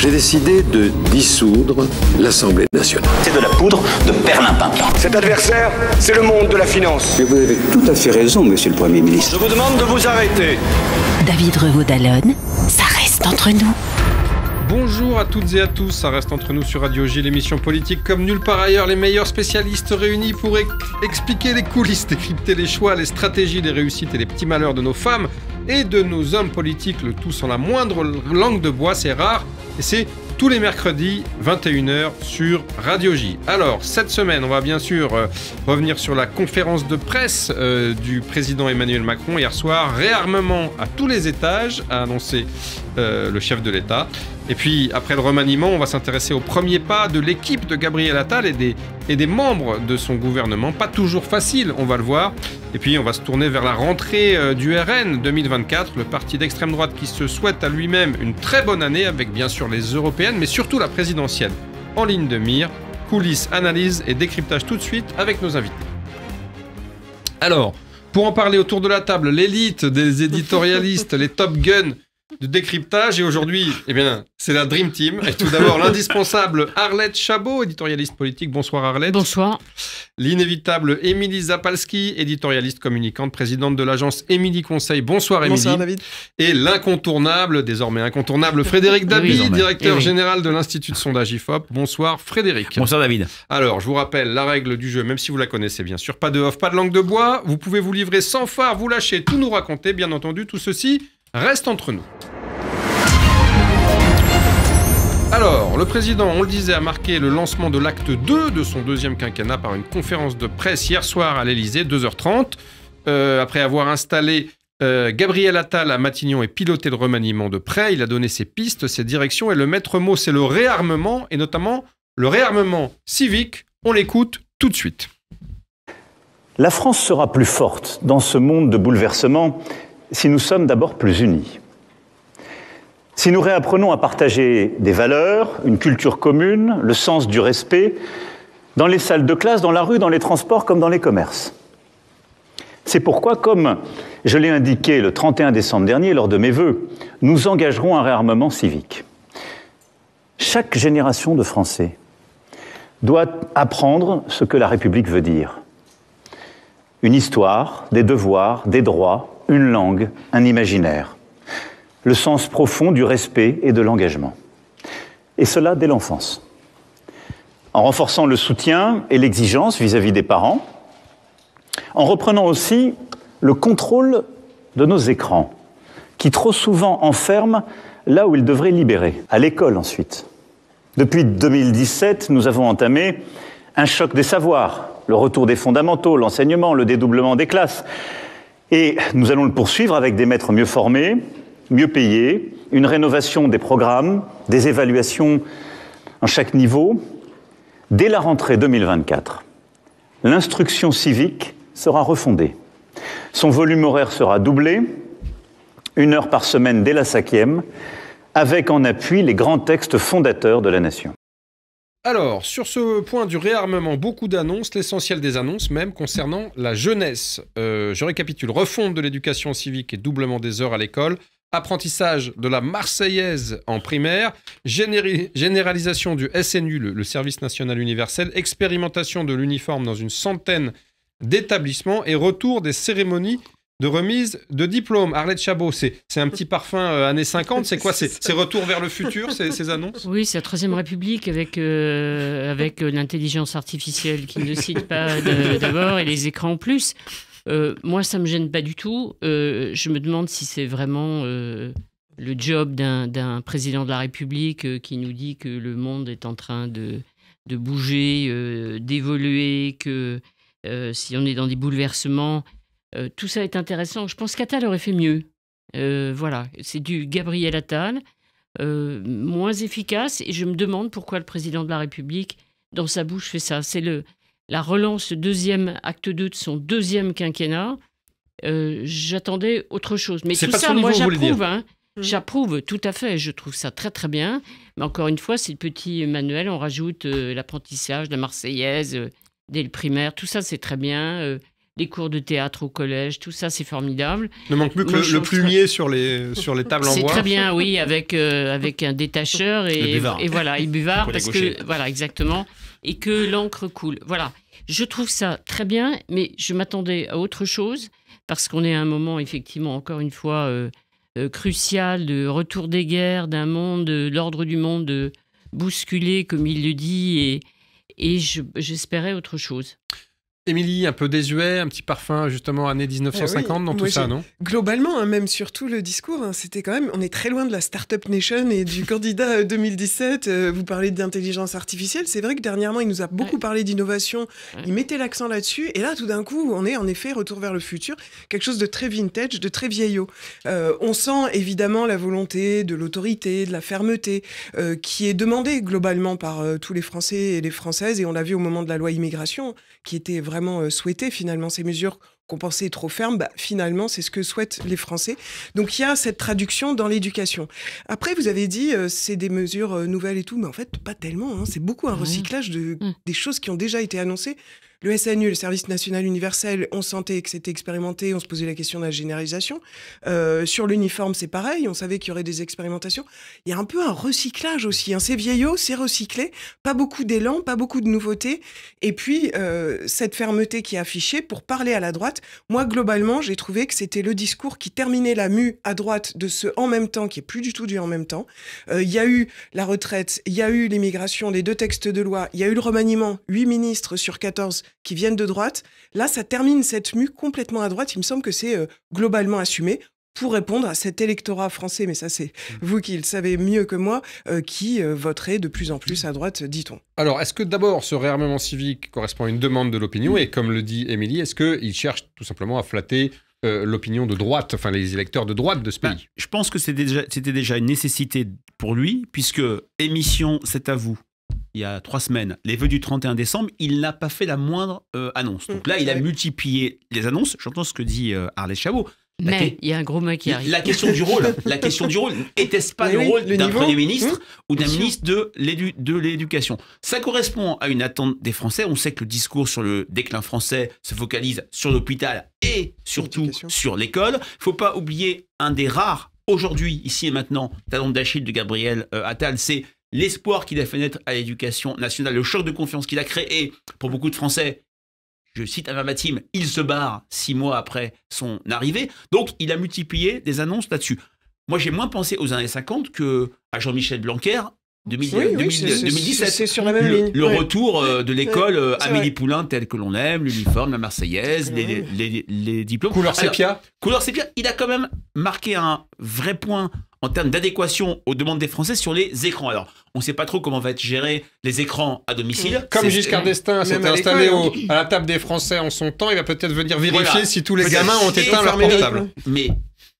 j'ai décidé de dissoudre l'Assemblée nationale. C'est de la poudre de perlimpinpin. Cet adversaire, c'est le monde de la finance. Mais vous avez tout à fait raison, monsieur le Premier ministre. Je vous demande de vous arrêter. David Revaud-Dallon, ça reste entre nous. Bonjour à toutes et à tous, ça reste entre nous sur Radio J, l'émission politique comme nulle part ailleurs, les meilleurs spécialistes réunis pour expliquer les coulisses, décrypter les choix, les stratégies, les réussites et les petits malheurs de nos femmes et de nos hommes politiques, le tout sans la moindre langue de bois, c'est rare, et c'est tous les mercredis 21h sur Radio J. Alors, cette semaine, on va bien sûr euh, revenir sur la conférence de presse euh, du président Emmanuel Macron hier soir. Réarmement à tous les étages, a annoncé euh, le chef de l'État. Et puis, après le remaniement, on va s'intéresser aux premiers pas de l'équipe de Gabriel Attal et des, membres de son gouvernement. Pas toujours facile, on va le voir. Et puis, on va se tourner vers la rentrée euh, du RN 2024, le parti d'extrême droite qui se souhaite à lui-même une très bonne année avec bien sûr les européennes, mais surtout la présidentielle. En ligne de mire, coulisses, analyse et décryptage tout de suite avec nos invités. Alors, pour en parler autour de la table, l'élite des éditorialistes, les top guns, de décryptage. Et aujourd'hui, eh bien, c'est la Dream Team. Et tout d'abord, l'indispensable Arlette Chabot, éditorialiste politique. Bonsoir Arlette. Bonsoir. L'inévitable Émilie Zapalski, éditorialiste communicante, présidente de l'agence Émilie Conseil. Bonsoir Émilie. Bonsoir David. Et l'incontournable, désormais incontournable, Frédéric Dabi, directeur eh général de l'Institut de sondage IFOP. Bonsoir Frédéric. Bonsoir David. Alors, je vous rappelle la règle du jeu, même si vous la connaissez bien sûr. Pas de off, pas de langue de bois. Vous pouvez vous livrer sans phare, vous lâcher, tout nous raconter, bien entendu, tout ceci reste entre nous. Alors, le président, on le disait, a marqué le lancement de l'acte 2 de son deuxième quinquennat par une conférence de presse hier soir à l'Elysée, 2h30, euh, après avoir installé euh, Gabriel Attal à Matignon et piloté le remaniement de près. Il a donné ses pistes, ses directions, et le maître mot, c'est le réarmement, et notamment le réarmement civique. On l'écoute tout de suite. La France sera plus forte dans ce monde de bouleversements si nous sommes d'abord plus unis. Si nous réapprenons à partager des valeurs, une culture commune, le sens du respect, dans les salles de classe, dans la rue, dans les transports comme dans les commerces. C'est pourquoi, comme je l'ai indiqué le 31 décembre dernier lors de mes vœux, nous engagerons un réarmement civique. Chaque génération de Français doit apprendre ce que la République veut dire. Une histoire, des devoirs, des droits, une langue, un imaginaire, le sens profond du respect et de l'engagement. Et cela dès l'enfance. En renforçant le soutien et l'exigence vis-à-vis des parents, en reprenant aussi le contrôle de nos écrans, qui trop souvent enferment là où ils devraient libérer, à l'école ensuite. Depuis 2017, nous avons entamé un choc des savoirs, le retour des fondamentaux, l'enseignement, le dédoublement des classes, et nous allons le poursuivre avec des maîtres mieux formés, mieux payés, une rénovation des programmes, des évaluations à chaque niveau. Dès la rentrée 2024, l'instruction civique sera refondée. Son volume horaire sera doublé, une heure par semaine dès la cinquième, avec en appui les grands textes fondateurs de la nation. Alors, sur ce point du réarmement, beaucoup d'annonces, l'essentiel des annonces même concernant la jeunesse. Euh, je récapitule, refonte de l'éducation civique et doublement des heures à l'école, apprentissage de la Marseillaise en primaire, généralisation du SNU, le, service national universel, expérimentation de l'uniforme dans une centaine d'établissements et retour des cérémonies de remise de diplôme. Arlette Chabot, c'est un petit parfum euh, années 50, c'est quoi C'est retour vers le futur, ces, ces annonces Oui, c'est la Troisième République avec, euh, avec euh, l'intelligence artificielle qui ne cite pas d'abord et les écrans en plus. moi, ça ne me gêne pas du tout. je me demande si c'est vraiment le job d'un président de la République qui nous dit que le monde est en train de, de bouger, d'évoluer, que si on est dans des bouleversements euh, tout ça est intéressant. Je pense qu'Attal aurait fait mieux. Euh, voilà, c'est du Gabriel Attal, euh, moins efficace. Et je me demande pourquoi le président de la République, dans sa bouche, fait ça. C'est le la relance, deuxième acte 2 de son deuxième quinquennat. J'attendais autre chose. Mais tout ça, moi, j'approuve. Hein. J'approuve tout à fait. Je trouve ça très, très bien. Mais encore une fois, c'est le petit manuel. On rajoute l'apprentissage de la Marseillaise dès le primaire. Tout ça, c'est très bien les cours de théâtre au collège, tout ça, c'est formidable. Ne manque plus que le, plumier sur les, sur les tables en bois. C'est très bien, oui, avec, euh, avec un détacheur et, et voilà, et buvard, parce que, voilà, exactement, et que l'encre coule. Voilà, je trouve ça très bien, mais je m'attendais à autre chose, parce qu'on est à un moment, effectivement, encore une fois, euh, euh, crucial de retour des guerres, d'un monde, l'ordre du monde bousculé, comme il le dit, et, et j'espérais autre chose. Émilie, un peu désuet, un petit parfum justement année 1950 eh dans tout ça, non Globalement, hein, même sur tout le discours, hein, c'était quand même, on est très loin de la Startup Nation et du candidat 2017. Euh, euh, vous parlez d'intelligence artificielle, c'est vrai que dernièrement, il nous a beaucoup parlé d'innovation, il mettait l'accent là-dessus, et là, tout d'un coup, on est en effet retour vers le futur, quelque chose de très vintage, de très vieillot. Euh, on sent évidemment la volonté de l'autorité, de la fermeté, qui est demandée globalement par tous les Français et les Françaises, et on l'a vu au moment de la loi immigration, qui était vraiment euh, souhaité. Finalement, ces mesures qu'on pensait trop fermes, bah, finalement, c'est ce que souhaitent les Français. Donc il y a cette traduction dans l'éducation. Après, vous avez dit, euh, c'est des mesures euh, nouvelles et tout, mais en fait, pas tellement. Hein. C'est beaucoup un mmh. recyclage de, mmh. des choses qui ont déjà été annoncées le SNU, le Service national universel, on sentait que c'était expérimenté, on se posait la question de la généralisation. Euh, sur l'uniforme, c'est pareil, on savait qu'il y aurait des expérimentations. Il y a un peu un recyclage aussi. Hein. C'est vieillot, c'est recyclé, pas beaucoup d'élan, pas beaucoup de nouveautés. Et puis, euh, cette fermeté qui est affichée pour parler à la droite, moi, globalement, j'ai trouvé que c'était le discours qui terminait la mu à droite de ce en même temps, qui est plus du tout du en même temps. Euh, il y a eu la retraite, il y a eu l'immigration, les deux textes de loi, il y a eu le remaniement, huit ministres sur 14 qui viennent de droite. Là, ça termine cette mue complètement à droite. Il me semble que c'est euh, globalement assumé pour répondre à cet électorat français, mais ça c'est mm. vous qui le savez mieux que moi, euh, qui euh, voterait de plus en plus à droite, dit-on. Alors, est-ce que d'abord ce réarmement civique correspond à une demande de l'opinion mm. Et comme le dit Émilie, est-ce qu'il cherche tout simplement à flatter l'opinion de droite, enfin les électeurs de droite de ce bah, pays Je pense que c'était déjà, une nécessité pour lui, puisque émission, c'est à vous il y a trois semaines, les vœux du 31 décembre, il n'a pas fait la moindre euh, annonce. Donc là, mm. il a multiplié les annonces. J'entends ce que dit euh, Chabot. Mais il y a un gros mec qui arrive. La question du rôle, la question du rôle, était-ce pas le rôle d'un premier ministre mm. ou d'un ministre de l'éducation Ça correspond à une attente des Français. On sait que le discours sur le déclin français se focalise sur l'hôpital et surtout sur l'école. Il faut pas oublier un des rares aujourd'hui, ici et maintenant, talent d'Achille de Gabriel euh, Attal, c'est l'espoir qu'il a fait naître à l'éducation nationale, le choc de confiance qu'il a créé pour beaucoup de Français. Je cite ma il se barre six mois après son arrivée. Donc, il a multiplié des annonces là-dessus. Moi, j'ai moins pensé aux années 50 que à Jean-Michel Blanquer 2017. le, retour euh, de l'école euh, Amélie Poulain telle que l'on aime, l'uniforme, la Marseillaise, ah les, diplômes. Couleur sépia. couleur sépia, il a quand même marqué un vrai point en termes d'adéquation aux demandes des Français sur les écrans. Alors, on ne sait pas trop comment va être géré les écrans à domicile. Mmh. Comme Giscard d'Estaing s'est installé à la table des Français en son temps, il va peut-être venir vérifier si tous les gamins ont éteint leur portable. Mais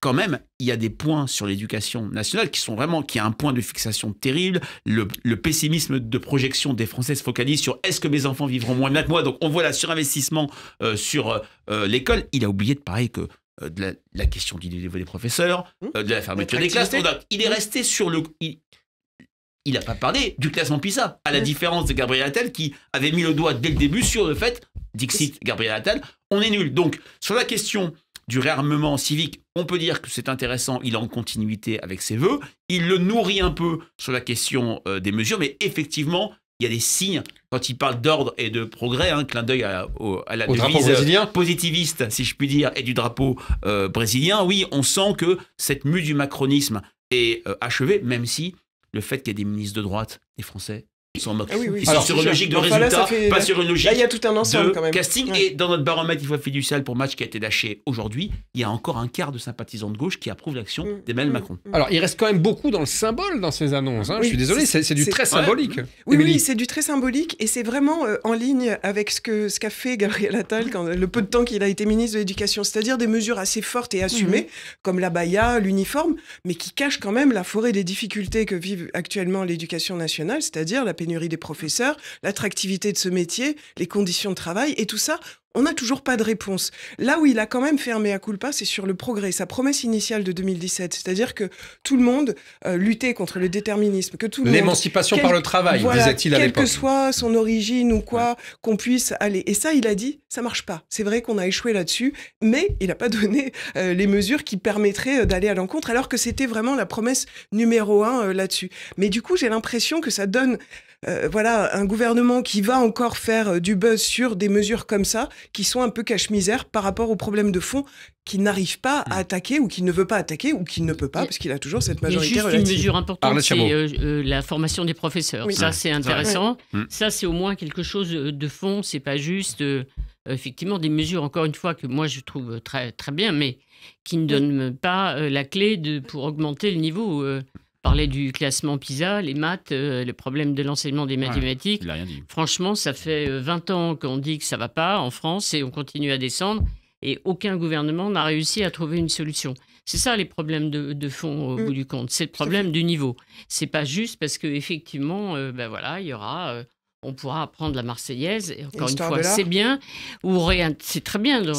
quand même, il y a des points sur l'éducation nationale qui sont vraiment, qui a un point de fixation terrible. Le, pessimisme de projection des Français se focalise sur est-ce que mes enfants vivront moins bien que moi. Donc on voit la surinvestissement euh, sur euh, l'école. Il a oublié de parler que euh, de la, question du niveau des professeurs, mmh. euh, de la fermeture des classes. Il est mmh. resté sur le. Il n'a pas parlé du classement PISA, à la mmh. différence de Gabriel Attal qui avait mis le doigt dès le début sur le fait, Dixit, Gabriel Attal, on est nul. Donc, sur la question du réarmement civique, on peut dire que c'est intéressant, il est en continuité avec ses voeux, il le nourrit un peu sur la question euh, des mesures, mais effectivement, il y a des signes quand il parle d'ordre et de progrès, un hein, clin d'œil à, la Au devise euh, positiviste, si je puis dire, et du drapeau euh, brésilien. Oui, on sent que cette mue du macronisme est euh, achevée, même si le fait qu'il y ait des ministres de droite, des Français, sont ah Ils sur une logique de résultat, pas sur une logique y a tout un ensemble, de quand même. casting. Et dans notre baromètre, il faut fiducial pour match qui a été lâché aujourd'hui, il y a encore un quart de sympathisants de gauche qui approuvent l'action mm. d'Emmanuel mm. Macron. Mm. Alors, il reste quand même beaucoup dans le symbole dans ces annonces. Hein. Je suis désolé, c'est du très symbolique. Oui, oui, c'est du très symbolique et c'est vraiment euh, en ligne avec ce qu'a ce qu'a fait Gabriel Attal quand, le peu de temps qu'il a été ministre de l'Éducation, c'est-à-dire des mesures assez fortes et assumées, mhm. comme la baya, l'uniforme, mais qui cachent quand même la forêt des difficultés que vivent actuellement l'éducation nationale, c'est-à-dire la pénurie des professeurs, l'attractivité de ce métier, les conditions de travail et tout ça, on n'a toujours pas de réponse. Là où il a quand même fermé à culpa, c'est sur le progrès, sa promesse initiale de 2017, c'est-à-dire que tout le monde euh, luttait contre le déterminisme, que tout l'émancipation par le travail, disait-il à l'époque, quelle que soit son origine ou quoi, qu'on puisse aller. Et ça, il a dit, ça marche pas. C'est vrai qu'on a échoué là-dessus, mais il n'a pas donné euh, les mesures qui permettraient euh, d'aller à l'encontre, alors que c'était vraiment la promesse numéro un là-dessus. Mais du coup, j'ai l'impression que ça donne euh, voilà, un gouvernement qui va encore faire euh, du buzz sur des mesures comme ça, qui sont un peu cache-misère par rapport aux problèmes de fond qui n'arrive pas à mm. attaquer ou qui ne veut pas attaquer ou qui ne peut pas parce qu'il a toujours cette majorité juste une mesure importante, c'est euh, la formation des professeurs. Ça, c'est intéressant. Ça, c'est au moins quelque chose de fond. C'est pas juste, effectivement, des mesures, encore une fois, que moi, je trouve très, très bien, mais qui ne donnent pas la clé pour augmenter le niveau parlait du classement PISA, les maths, euh, le problème de l'enseignement des mathématiques. Franchement, ça fait 20 euh, ans qu'on dit que ça va pas en France et on continue à descendre et aucun gouvernement n'a réussi à trouver une solution. C'est ça les problèmes de, fond au mm. bout du compte. C'est le problème du niveau. C'est pas juste parce que effectivement, euh, ben voilà, il y aura on pourra apprendre la Marseillaise. Et encore une fois, c'est bien. Ou c'est très bien de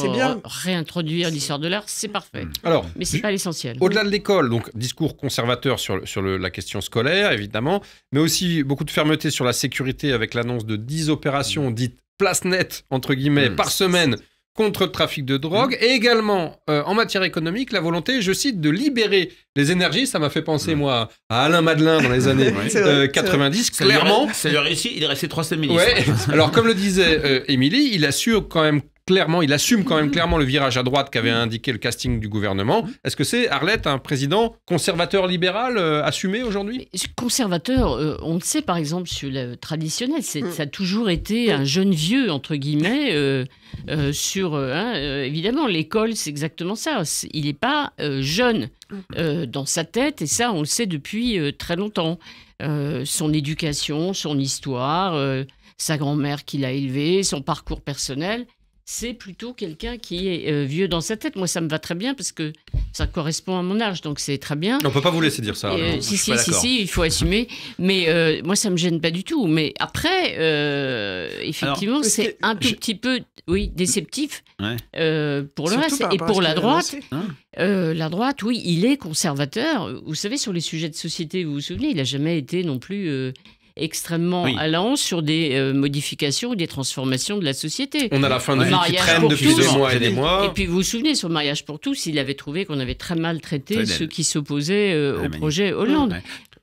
réintroduire l'histoire de l'art, c'est parfait. Mm. Alors, mais c'est pas l'essentiel. Au-delà de l'école, donc discours conservateur sur, sur la question scolaire, évidemment, mais aussi beaucoup de fermeté sur la sécurité avec l'annonce de 10 opérations dites place nette, entre guillemets, mm. par semaine contre le trafic de drogue mmh. et également euh, en matière économique la volonté, je cite, de libérer les énergies. Ça m'a fait penser mmh. moi à Alain Madelin dans les années 90. Clairement, c'est lui Il est resté trois semaines. Ouais. Alors comme le disait euh, Émilie, il a su quand même clairement, il assume quand même clairement le virage à droite qu'avait indiqué le casting du gouvernement. Est-ce que c'est Arlette un président conservateur libéral euh, assumé aujourd'hui Conservateur, euh, on le sait par exemple sur le traditionnel, ça a toujours été un jeune vieux entre guillemets. Euh, sur hein, évidemment l'école, c'est exactement ça. Il n'est pas jeune dans sa tête et ça on le sait depuis très longtemps. son éducation, son histoire sa grand-mère qui l'a élevé, son parcours personnel c'est plutôt quelqu'un qui est euh, vieux dans sa tête. Moi, ça me va très bien parce que ça correspond à mon âge, donc c'est très bien. On ne peut pas vous laisser dire ça. Euh, si, si, si, il faut assumer. Mais euh, moi, ça ne me gêne pas du tout. Mais après, effectivement, c'est un tout petit peu oui, déceptif pour le reste. Et pour la droite, hein. la droite, oui, il est conservateur. Vous savez, sur les sujets de société, vous vous souvenez, il n'a jamais été non plus extrêmement allant sur des euh, modifications ou des transformations de la société. On a la fin de vie qui traîne depuis des mois et des mois. Et puis vous vous souvenez, sur Mariage pour tous, il avait trouvé qu'on avait très mal traité ceux qui s'opposaient euh, ah, au projet Hollande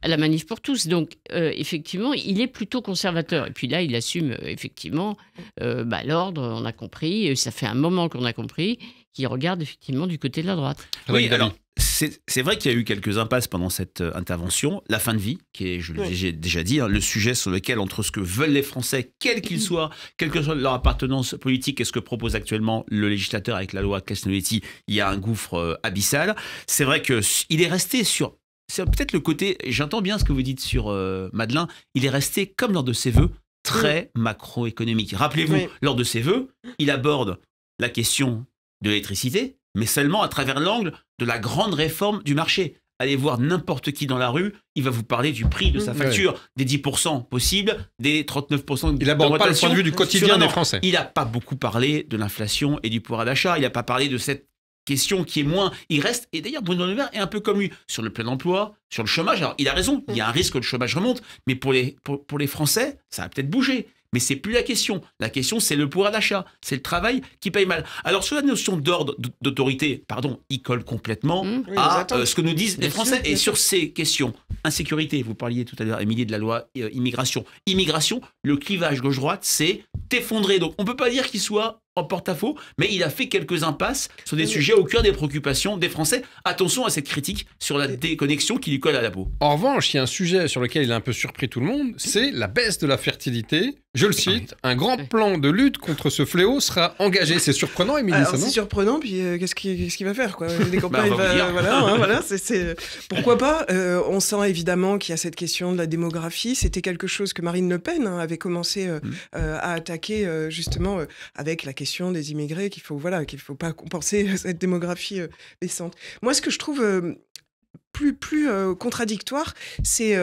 à la manif pour tous. Donc, euh, effectivement, il est plutôt conservateur. Et puis là, il assume euh, effectivement euh, bah, l'ordre, on a compris, et ça fait un moment qu'on a compris, qu'il regarde effectivement du côté de la droite. Oui, alors, c'est vrai qu'il y a eu quelques impasses pendant cette intervention. La fin de vie, qui est, je l'ai déjà dit, hein, le sujet sur lequel, entre ce que veulent les Français, quel qu'ils soient, quelle que soit leur appartenance politique et ce que propose actuellement le législateur avec la loi Casnoletti, il y a un gouffre abyssal. C'est vrai qu'il est resté sur c'est peut-être le côté. J'entends bien ce que vous dites sur euh, Madeleine. Il est resté, comme lors de ses voeux, très macroéconomique. Rappelez-vous, lors de ses voeux, il aborde la question de l'électricité, mais seulement à travers l'angle de la grande réforme du marché. Allez voir n'importe qui dans la rue, il va vous parler du prix de mmh. sa facture, des 10% possibles, des 39% de Il n'aborde pas le point de vue du quotidien des Français. Il n'a pas beaucoup parlé de l'inflation et du pouvoir d'achat. Il n'a pas parlé de cette question qui est moins. Il reste, et d'ailleurs, Bruno Le est un peu comme lui, sur le plein emploi, sur le chômage. Alors, il a raison, il y a un risque que le chômage remonte, mais pour les, pour, les Français, ça a peut-être bougé. Mais c'est plus la question. La question, c'est le pouvoir d'achat. C'est le travail qui paye mal. Alors, sur la notion d'ordre, d'autorité, pardon, il colle complètement mmh. à euh, ce que nous disent les Français. et sur ces questions, insécurité, vous parliez tout à l'heure, Émilie, de la loi euh, immigration. Immigration, le clivage gauche-droite c'est effondré. Donc, on ne peut pas dire qu'il soit porte-à-faux, mais il a fait quelques impasses sur des sujets au cœur des préoccupations des Français. Attention à cette critique sur la déconnexion qui lui colle à la peau. En revanche, il y a un sujet sur lequel il a un peu surpris tout le monde, c'est la baisse de la fertilité. Je le ah cite, un grand plan de lutte contre ce fléau sera engagé. C'est surprenant, Émilie, C'est surprenant, puis euh, qu'est-ce qu'il va faire Des bah, campagnes, euh, voilà, hein, voilà Pourquoi pas euh, On sent évidemment qu'il y a cette question de la démographie. C'était quelque chose que Marine Le Pen hein, avait commencé mm. à attaquer, justement, avec la question des immigrés, qu'il faut voilà, qu'il faut pas compenser euh, cette démographie décente. Euh, Moi, ce que je trouve euh, plus plus contradictoire, c'est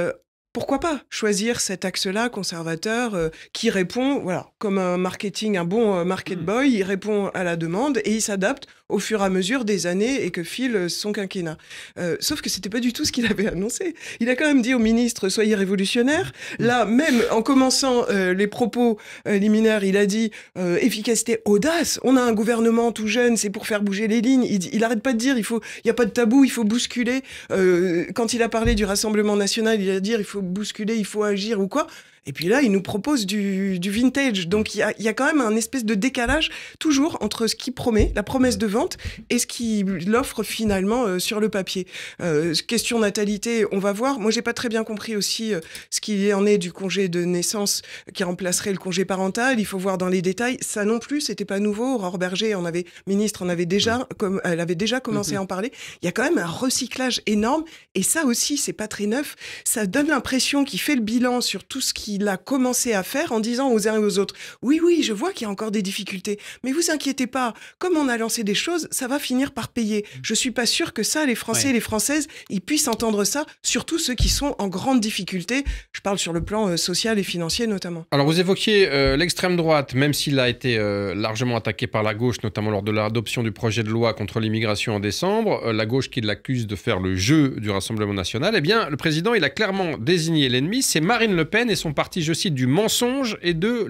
pourquoi pas choisir cet axe-là conservateur qui répond, voilà, comme un marketing, un bon market mmh. boy, il répond à la demande et il s'adapte au fur et à mesure des années et que file euh, son quinquennat. Euh, sauf que c'était pas du tout ce qu'il avait annoncé. Il a quand même dit au ministre soyez révolutionnaire. Mm. Là, même en commençant euh, les propos liminaires, il a dit efficacité, audace. On a un gouvernement tout jeune, c'est pour faire bouger les lignes. Il, n'arrête pas de dire il faut, il y a pas de tabou, il faut bousculer. quand il a parlé du Rassemblement national, il a dit il faut bousculer, il faut agir ou quoi. Et puis là, il nous propose du, du vintage. Donc il y a, y a, quand même un espèce de décalage toujours entre ce qu'il promet, la promesse de vente, et ce qu'il offre finalement euh, sur le papier. Euh, question natalité, on va voir. Moi, j'ai pas très bien compris aussi euh, ce qu'il en est du congé de naissance qui remplacerait le congé parental. Il faut voir dans les détails. Ça non plus, c'était pas nouveau. Aurore Berger, en avait, ministre, en avait déjà, comme, elle avait déjà commencé mm-hmm. à en parler. Il y a quand même un recyclage énorme. Et ça aussi, c'est pas très neuf. Ça donne l'impression qu'il fait le bilan sur tout ce qui l'a a commencé à faire en disant aux uns et aux autres Oui, oui, je vois qu'il y a encore des difficultés, mais vous inquiétez pas, comme on a lancé des choses, ça va finir par payer. Je suis pas sûr que ça, les Français et les Françaises, ils puissent entendre ça, surtout ceux qui sont en grande difficulté. Je parle sur le plan euh, social et financier notamment. Alors, vous évoquiez euh, l'extrême droite, même s'il a été euh, largement attaqué par la gauche, notamment lors de l'adoption du projet de loi contre l'immigration en décembre, la gauche qui l'accuse de faire le jeu du Rassemblement national, eh bien, le président, il a clairement désigné l'ennemi, c'est Marine Le Pen et son parti je cite, du mensonge et de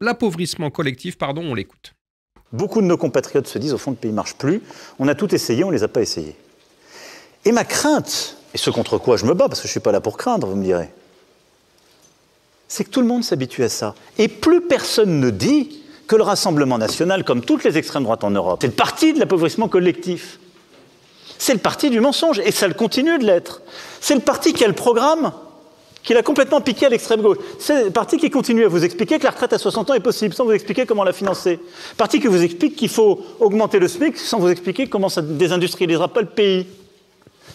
l'appauvrissement collectif. Pardon, on l'écoute. Beaucoup de nos compatriotes se disent, au fond, le pays ne marche plus. On a tout essayé, on ne les a pas essayés. Et ma crainte, et ce contre quoi je me bats, parce que je ne suis pas là pour craindre, vous me direz, c'est que tout le monde s'habitue à ça. Et plus personne ne dit que le Rassemblement national, comme toutes les extrêmes droites en Europe, c'est le parti de l'appauvrissement collectif. C'est le parti du mensonge, et ça le continue de l'être. C'est le parti qui a le programme qu'il a complètement piqué à l'extrême gauche. C'est le parti qui continue à vous expliquer que la retraite à 60 ans est possible, sans vous expliquer comment la financer. Parti qui vous explique qu'il faut augmenter le SMIC, sans vous expliquer comment ça ne désindustrialisera pas le pays.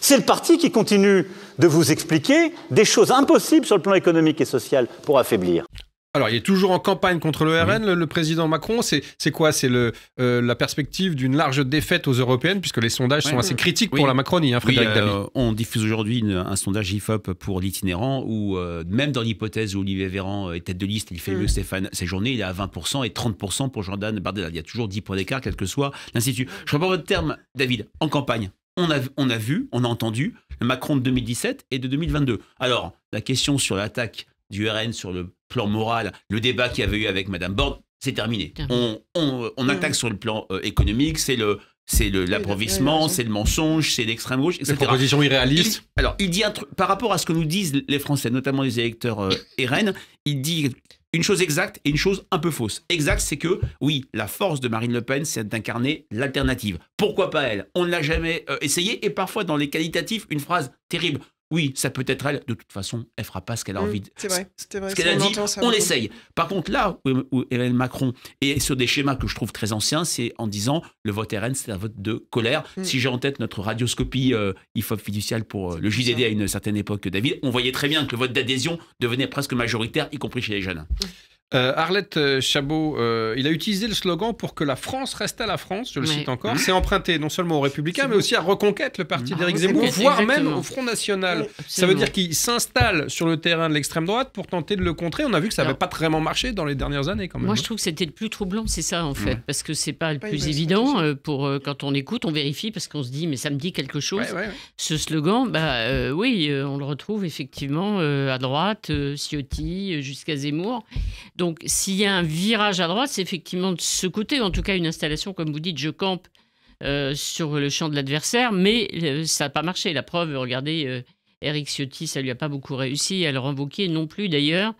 C'est le parti qui continue de vous expliquer des choses impossibles sur le plan économique et social pour affaiblir. Alors, il est toujours en campagne contre le RN, le, président Macron. C'est quoi C'est euh, la perspective d'une large défaite aux européennes, puisque les sondages sont assez critiques pour la Macronie, hein, Frédéric euh, On diffuse aujourd'hui un sondage IFOP pour l'itinérant, où euh, même dans l'hypothèse où Olivier Véran est tête de liste, il fait mieux mm. Stéphane journées, il est à 20% et 30% pour Jordan Bardella. Il y a toujours 10 points d'écart, quel que soit l'institut. Je reprends votre terme, David, en campagne. On a, on a vu, on a entendu le Macron de 2017 et de 2022. Alors, la question sur l'attaque du RN sur le plan moral, le débat qu'il y avait eu avec Madame Borne, c'est terminé. On, attaque sur le plan euh, économique, c'est le c'est l'approvissement, c'est le mensonge, c'est l'extrême gauche, etc. Les propositions irréalistes. alors, il dit par rapport à ce que nous disent les Français, notamment les électeurs et euh, RN, il dit une chose exacte et une chose un peu fausse. Exacte, c'est que, oui, la force de Marine Le Pen, c'est d'incarner l'alternative. Pourquoi pas elle On ne l'a jamais euh, essayé, et parfois, dans les qualitatifs, une phrase terrible oui, ça peut être elle. De toute façon, elle fera pas ce qu'elle a mm, envie. C'est vrai, c'est vrai. on essaye. Par contre, là où, Emmanuel Macron est sur des schémas que je trouve très anciens, c'est en disant le vote RN, c'est un vote de colère. Mm. Si j'ai en tête notre radioscopie euh, IFOP fiduciale pour euh, le JDD à une certaine époque, David, on voyait très bien que le vote d'adhésion devenait presque majoritaire, y compris chez les jeunes. Mm. Euh, Arlette euh, Chabot, euh, il a utilisé le slogan pour que la France reste à la France, je le cite encore. Mmh. C'est emprunté non seulement aux Républicains, mais aussi à Reconquête, le parti ah d'Éric Zemmour, voire même au Front National. ça veut dire qu'il s'installe sur le terrain de l'extrême droite pour tenter de le contrer. On a vu que ça n'avait pas vraiment marché dans les dernières années, quand même. Moi, hein. je trouve que c'était le plus troublant, c'est ça, en fait, mmh. parce que c'est pas le plus évident. pour, quand on écoute, on vérifie, parce qu'on se dit, mais ça me dit quelque chose. Ce slogan, bah oui, on le retrouve effectivement à droite, Ciotti, jusqu'à Zemmour. Donc s'il y a un virage à droite, c'est effectivement de ce côté, en tout cas une installation, comme vous dites, je campe euh, sur le champ de l'adversaire, mais euh, ça n'a pas marché. La preuve, regardez, euh, Eric Ciotti, ça lui a pas beaucoup réussi à le renvoquer non plus d'ailleurs.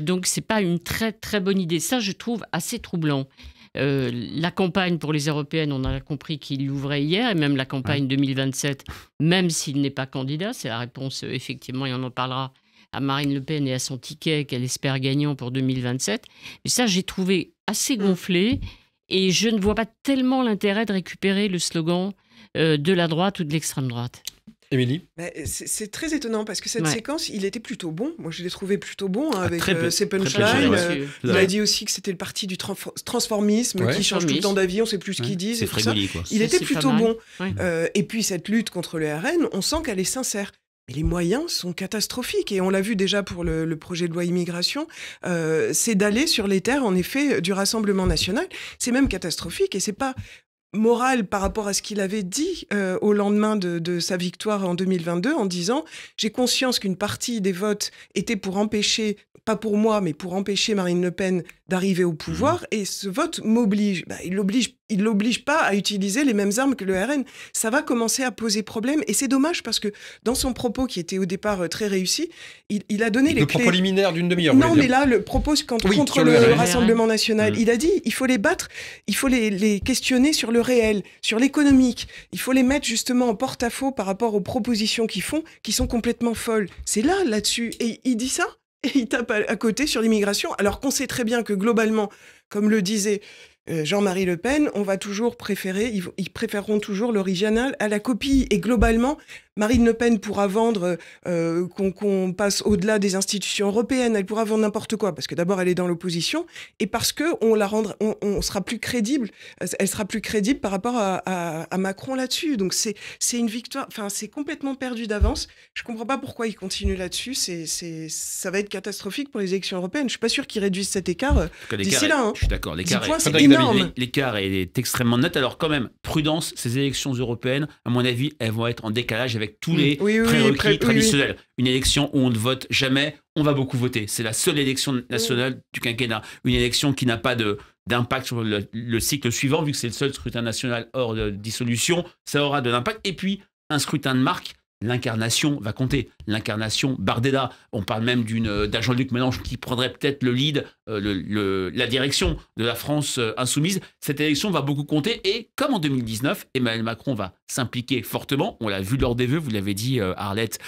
donc ce n'est pas une très très bonne idée. Ça, je trouve assez troublant. la campagne pour les européennes, on a compris qu'il l'ouvrait hier, et même la campagne 2027, même s'il n'est pas candidat, c'est la réponse effectivement, et on en parlera à Marine Le Pen et à son ticket qu'elle espère gagnant pour 2027. Mais ça, j'ai trouvé assez mm. gonflé et je ne vois pas tellement l'intérêt de récupérer le slogan euh, de la droite ou de l'extrême droite. Émilie bah, C'est très étonnant parce que cette séquence, il était plutôt bon. Moi, je l'ai trouvé plutôt bon hein, ah, avec euh, ses punchlines. Euh, il a dit aussi que c'était le parti du transformisme qui change tout le temps d'avis, on ne sait plus ce qu'ils disent. C'est Il était plutôt bon. et puis, cette lutte contre le RN, on sent qu'elle est sincère mais les moyens sont catastrophiques. Et on l'a vu déjà pour le, projet de loi immigration, euh, c'est d'aller sur les terres, en effet, du Rassemblement national. C'est même catastrophique et c'est pas moral par rapport à ce qu'il avait dit euh, au lendemain de, de, sa victoire en 2022 en disant j'ai conscience qu'une partie des votes était pour empêcher pas pour moi mais pour empêcher Marine Le Pen d'arriver au mmh. pouvoir. Et ce vote m'oblige. Bah, il l'oblige, il l'oblige pas à utiliser les mêmes armes que le RN. Ça va commencer à poser problème. Et c'est dommage parce que dans son propos qui était au départ euh, très réussi, il, a donné les clés. Le propos liminaire d'une demi-heure. Non, mais là, le propos contre le, Rassemblement mmh. national, mmh. il a dit il faut les battre, il faut les, les questionner sur le réel, sur l'économique. Il faut les mettre justement en porte-à-faux par rapport aux propositions qu'ils font, qui sont complètement folles. C'est là, là-dessus. Et il dit ça et il tape à, à côté sur l'immigration, alors qu'on sait très bien que globalement, comme le disait euh, Jean-Marie Le Pen, on va toujours préférer, ils, préféreront toujours l'original à la copie. Et globalement, Marine Le Pen pourra vendre euh, qu'on passe au-delà des institutions européennes, elle pourra vendre n'importe quoi, parce que d'abord elle est dans l'opposition, et parce que on la rendra, on, sera plus crédible, elle sera plus crédible par rapport à, Macron là-dessus. Donc c'est une victoire, enfin c'est complètement perdu d'avance. Je comprends pas pourquoi ils continuent là-dessus. C'est ça va être catastrophique pour les élections européennes. Je suis pas sûr qu'ils réduisent cet écart, euh, d'ici là. Hein. Je suis d'accord, l'écart L'écart est extrêmement net. Alors quand même, prudence, ces élections européennes, à mon avis, elles vont être en décalage avec tous mm. les prérequis traditionnels. Une élection où on ne vote jamais, on va beaucoup voter. C'est la seule élection mm. nationale du quinquennat. Une élection qui n'a pas de d'impact sur le, cycle suivant, vu que c'est le seul scrutin national hors de dissolution, ça aura de l'impact. Et puis, un scrutin de marque l'incarnation va compter. L'incarnation, Bardella, on parle même d'une euh, d'un Jean-Luc Mélenchon qui prendrait peut-être le lead, euh, la direction de la France euh, insoumise. Cette élection va beaucoup compter et comme en 2019, Emmanuel Macron va s'impliquer fortement. On l'a vu lors des vœux, vous l'avez dit Arlette,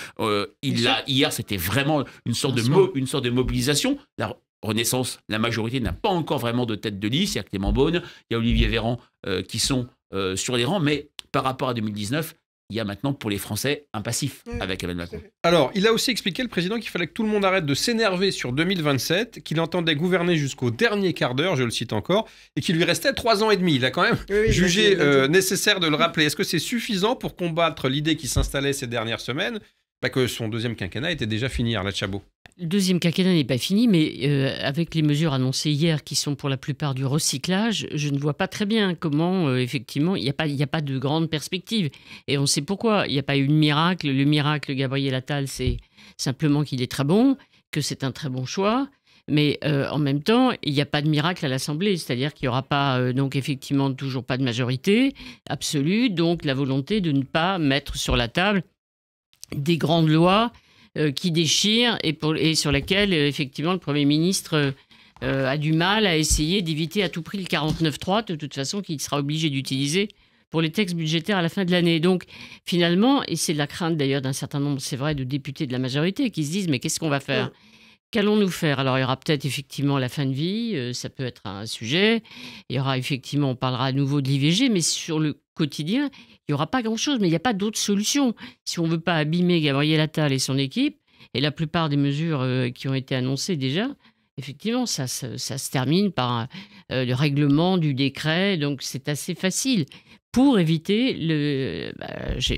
il a, hier c'était vraiment une sorte, de une sorte de mobilisation. La, Renaissance, la majorité n'a pas encore vraiment de tête de liste. Il y a Clément Beaune, il y a Olivier Véran qui sont sur les rangs, mais par rapport à 2019, il y a maintenant pour les Français un passif avec Emmanuel Macron. Alors, il a aussi expliqué, le président, qu'il fallait que tout le monde arrête de s'énerver sur 2027, qu'il entendait gouverner jusqu'au dernier quart d'heure, je le cite encore, et qu'il lui restait trois ans et demi. Il a quand même jugé euh, nécessaire de le rappeler. Est-ce que c'est suffisant pour combattre l'idée qui s'installait ces dernières semaines pas que son deuxième quinquennat était déjà fini, Arlette Chabot. Le deuxième quinquennat n'est pas fini, mais euh, avec les mesures annoncées hier qui sont pour la plupart du recyclage, je ne vois pas très bien comment, euh, effectivement, il n'y a, pas, a pas de grande perspective. Et on sait pourquoi. Il n'y a pas eu de miracle. Le miracle, Gabriel Attal, c'est simplement qu'il est très bon, que c'est un très bon choix. Mais euh, en même temps, il n'y a pas de miracle à l'Assemblée, c'est-à-dire qu'il n'y aura pas, donc effectivement, toujours pas de majorité absolue, donc la volonté de ne pas mettre sur la table des grandes lois euh, qui déchirent et, et sur lesquelles, euh, effectivement, le Premier ministre euh, a du mal à essayer d'éviter à tout prix le 49-3, de toute façon, qu'il sera obligé d'utiliser pour les textes budgétaires à la fin de l'année. Donc, finalement, et c'est la crainte d'ailleurs d'un certain nombre, c'est vrai, de députés de la majorité qui se disent, mais qu'est-ce qu'on va faire mm. Qu'allons-nous faire Alors, il y aura peut-être effectivement la fin de vie, ça peut être un sujet. Il y aura effectivement, on parlera à nouveau de l'IVG, mais sur le quotidien, il n'y aura pas grand-chose, mais il n'y a pas d'autre solution. Si on ne veut pas abîmer Gabriel Attal et son équipe, et la plupart des mesures euh, qui ont été annoncées déjà, effectivement, ça, se termine par euh, le règlement du décret, donc c'est assez facile pour éviter le, bah,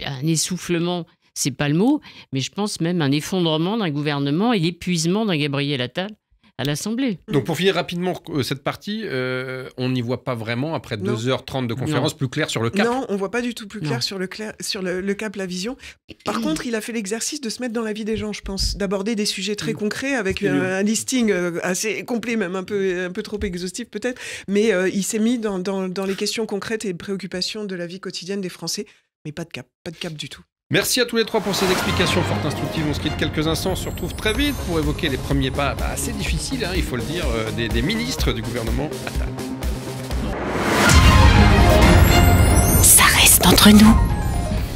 un essoufflement. C'est pas le mot, mais je pense même un effondrement d'un gouvernement et l'épuisement d'un Gabriel Attal l'Assemblée. Donc pour finir rapidement euh, cette partie, euh, on n'y voit pas vraiment, après 2h30 de conférence, plus clair sur le cap. Non, on voit pas du tout plus clair sur, le, cap, la vision. Par contre, il a fait l'exercice de se mettre dans la vie des gens, je pense, d'aborder des sujets très mm. concrets avec un listing euh, assez complet, même un peu, un peu trop exhaustif peut-être, mais il s'est mis dans, dans les questions concrètes et préoccupations de la vie quotidienne des Français, mais pas de cap, pas de cap du tout. Merci à tous les trois pour ces explications fort instructives. On se quitte quelques instants. On se retrouve très vite pour évoquer les premiers pas bah, assez difficiles, hein, il faut le dire, euh, des, ministres du gouvernement Attal. Ça reste entre nous.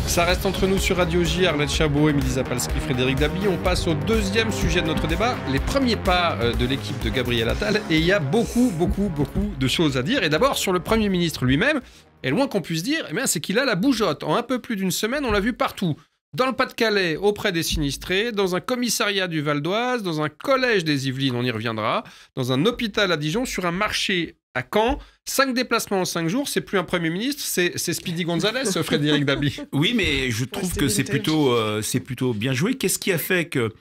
Ça reste entre nous sur Radio J, Arlette Chabot, Émilie Zapalski, Frédéric Dabi. On passe au deuxième sujet de notre débat, les premiers pas euh, de l'équipe de Gabriel Attal. Et il y a beaucoup, beaucoup, beaucoup de choses à dire. Et d'abord sur le Premier ministre lui-même, et loin qu'on puisse dire, eh c'est qu'il a la bougeotte. En un peu plus d'une semaine, on l'a vu partout. Dans le Pas-de-Calais, auprès des sinistrés, dans un commissariat du Val d'Oise, dans un collège des Yvelines, on y reviendra, dans un hôpital à Dijon, sur un marché à Caen. Cinq déplacements en cinq jours, c'est plus un Premier ministre, c'est Speedy Gonzalez, Frédéric Dabi. Oui, mais je trouve que euh, c'est plutôt bien joué. Qu'est-ce qui a fait que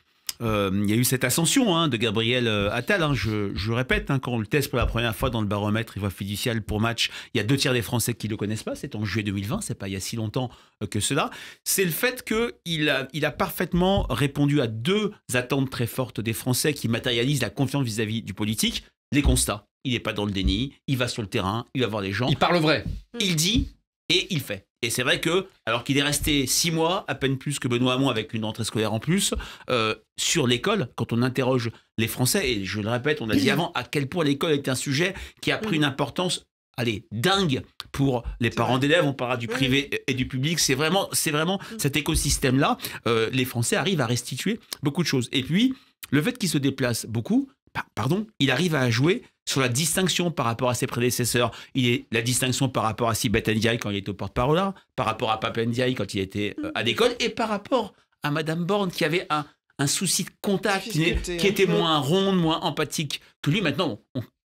euh, il y a eu cette ascension hein, de Gabriel euh, Attal. Hein. je, répète, hein, quand on le teste pour la première fois dans le baromètre il voit fiducial pour match, il y a deux tiers des Français qui ne le connaissent pas. C'est en juillet 2020, c'est pas il y a si longtemps euh, que cela. C'est le fait qu'il a, il a parfaitement répondu à deux attentes très fortes des Français qui matérialisent la confiance vis-à-vis -vis du politique les constats. Il n'est pas dans le déni, il va sur le terrain, il va voir les gens. Il parle vrai. Mm. Il dit et il fait. Et c'est vrai que, alors qu'il est resté six mois, à peine plus que Benoît Hamon avec une rentrée scolaire en plus, euh, sur l'école, quand on interroge les Français, et je le répète, on a dit avant à quel point l'école est un sujet qui a pris une importance, allez, dingue pour les parents d'élèves, on parlera du privé et du public, c'est vraiment, vraiment mm. cet écosystème-là, euh, les Français arrivent à restituer beaucoup de choses. Et puis, le fait qu'ils se déplacent beaucoup, pardon, il arrive à jouer sur la distinction par rapport à ses prédécesseurs. Il est la distinction par rapport à Sibeth Ndiaye quand il était au porte-parole, par rapport à Papa Ndiaye quand il était euh, à mm. l'école, et par rapport à Madame Borne qui avait un, souci de contact, qui, était moins ronde, moins empathique que lui. Maintenant,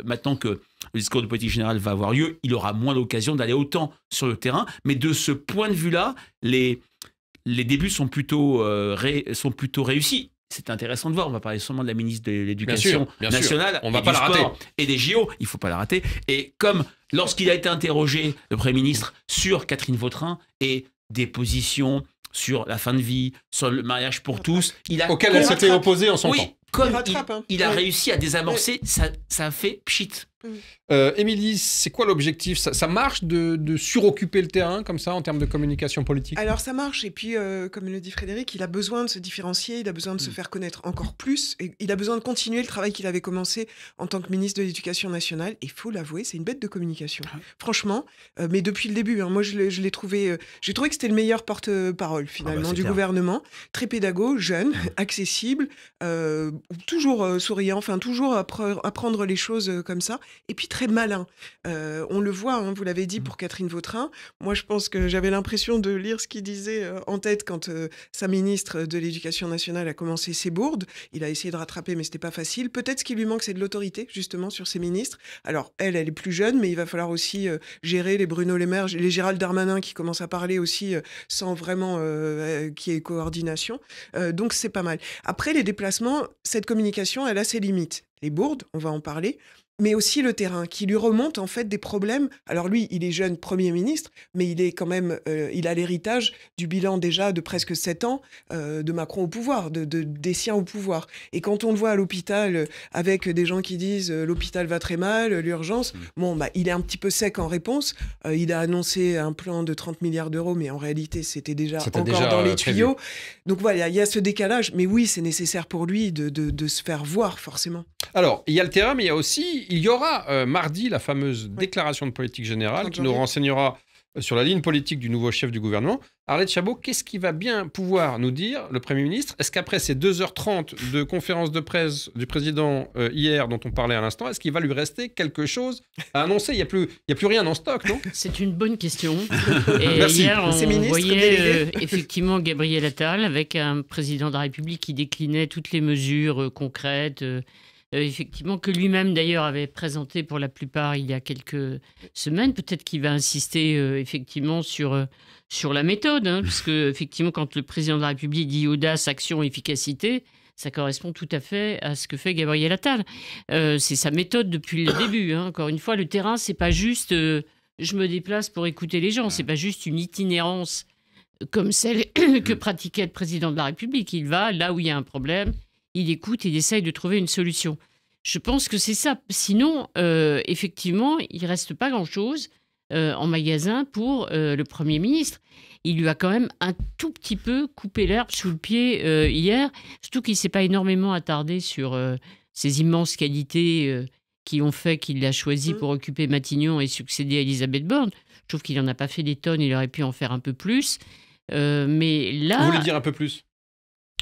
maintenant que le discours de politique générale va avoir lieu, il aura moins l'occasion d'aller autant sur le terrain. Mais de ce point de vue-là, les, les débuts sont plutôt, euh, sont plutôt réussis c'est intéressant de voir. On va parler sûrement de la ministre de l'Éducation nationale, On va pas la rater. et des JO. Il faut pas la rater. Et comme lorsqu'il a été interrogé, le Premier ministre, sur Catherine Vautrin et des positions sur la fin de vie, sur le mariage pour tous, il a auquel elle s'était opposée en son oui, Comme il, hein. a réussi à désamorcer, ça, ça a fait pchit. Euh, Émilie, c'est quoi l'objectif ça, marche de, suroccuper le terrain comme ça en termes de communication politique Alors ça marche, et puis euh, comme le dit Frédéric, il a besoin de se différencier, il a besoin de se mm. faire connaître encore plus, et il a besoin de continuer le travail qu'il avait commencé en tant que ministre de l'Éducation nationale, et il faut l'avouer, c'est une bête de communication. Ah Franchement, euh, mais depuis le début, hein, moi je l'ai trouvé, j'ai trouvé que c'était le meilleur porte-parole ah bah, finalement du gouvernement, très pédago, jeune, mm. accessible, toujours souriant, enfin toujours apprendre les choses comme ça et puis très malin. Euh, on le voit, hein, vous l'avez dit mmh. pour Catherine Vautrin. Moi, je pense que j'avais l'impression de lire ce qu'il disait euh, en tête quand euh, sa ministre de l'Éducation nationale a commencé ses bourdes. Il a essayé de rattraper, mais ce n'était pas facile. Peut-être ce qui lui manque, c'est de l'autorité, justement, sur ses ministres. Alors, elle, elle est plus jeune, mais il va falloir aussi gérer les Bruno Le Maire, les Gérald Darmanin qui commencent à parler aussi sans vraiment qu'il y ait coordination. donc, c'est pas mal. Après, les déplacements, cette communication, elle a ses limites les bourdes, on va en parler, mais aussi le terrain, qui lui remonte en fait des problèmes. Alors lui, il est jeune Premier ministre, mais il est quand même, euh, il a l'héritage du bilan déjà de presque 7 ans euh, de Macron au pouvoir, de, des siens au pouvoir. Et quand on le voit à l'hôpital euh, avec des gens qui disent l'hôpital va très mal, l'urgence, mmh. bon, bah, il est un petit peu sec en réponse. il a annoncé un plan de 30 milliards d'euros, mais en réalité, c'était déjà encore dans les tuyaux. Donc voilà, il y a ce décalage, mais oui, c'est nécessaire pour lui de se faire voir forcément. Alors, il y a le terrain, mais il y a aussi, il y aura euh, mardi la fameuse déclaration de politique générale qui nous renseignera euh, sur la ligne politique du nouveau chef du gouvernement. Arlette Chabot, qu'est-ce qui va bien pouvoir nous dire, le Premier ministre Est-ce qu'après ces 2h30 de conférence de presse du président euh, hier dont on parlait à l'instant, est-ce qu'il va lui rester quelque chose à annoncer Il n'y a, plus, a plus rien en stock, non C'est une bonne question. Et hier, on voyait effectivement Gabriel Attal avec un président de la République qui déclinait toutes les mesures concrètes euh, effectivement, que lui-même d'ailleurs avait présenté pour la plupart il y a quelques semaines. Peut-être qu'il va insister euh, effectivement sur, euh, sur la méthode, hein, puisque effectivement, quand le président de la République dit audace, action, efficacité, ça correspond tout à fait à ce que fait Gabriel Attal. c'est sa méthode depuis le début. Hein. Encore une fois, le terrain, c'est pas juste je me déplace pour écouter les gens, c'est pas juste une itinérance comme celle que pratiquait le président de la République. Il va là où il y a un problème, il écoute, il essaye de trouver une solution. Je pense que c'est ça. Sinon, euh, effectivement, il reste pas grand-chose euh, en magasin pour euh, le Premier ministre. Il lui a quand même un tout petit peu coupé l'herbe sous le pied hier, surtout qu'il ne s'est pas énormément attardé sur ses immenses qualités qui ont fait qu'il l'a choisi mmh. pour occuper Matignon et succéder à Elisabeth Borne. Je trouve qu'il n'en a pas fait des tonnes, il aurait pu en faire un peu plus. mais là... Vous voulez dire un peu plus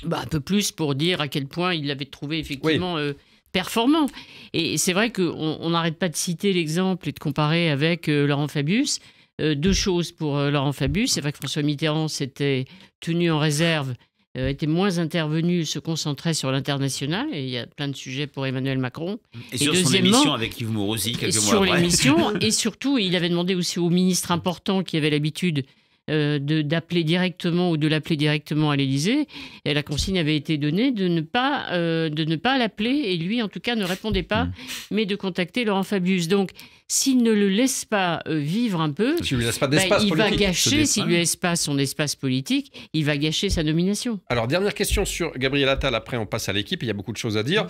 bah, un peu plus pour dire à quel point il l'avait trouvé effectivement euh, performant. Et c'est vrai qu'on n'arrête pas de citer l'exemple et de comparer avec euh, Laurent Fabius. Euh, deux choses pour Laurent Fabius. C'est vrai que François Mitterrand s'était tenu en réserve, était moins intervenu, se concentrait sur l'international. Et il y a plein de sujets pour Emmanuel Macron. Et, sur son émission avec Yves Mourouzi quelques mois après. Sur l'émission. et surtout, il avait demandé aussi aux ministres importants qui avaient l'habitude euh, d'appeler directement ou de l'appeler directement à l'Élysée. Et la consigne avait été donnée de ne pas, euh, pas l'appeler et lui, en tout cas, ne répondait pas, mm. mais de contacter Laurent Fabius. Donc, s'il ne le laisse pas euh, vivre un peu, bah, il va gâcher, s'il lui laisse pas son espace politique, il va gâcher sa nomination. Alors, dernière question sur Gabriel Attal, après on passe à l'équipe, il y a beaucoup de choses à dire.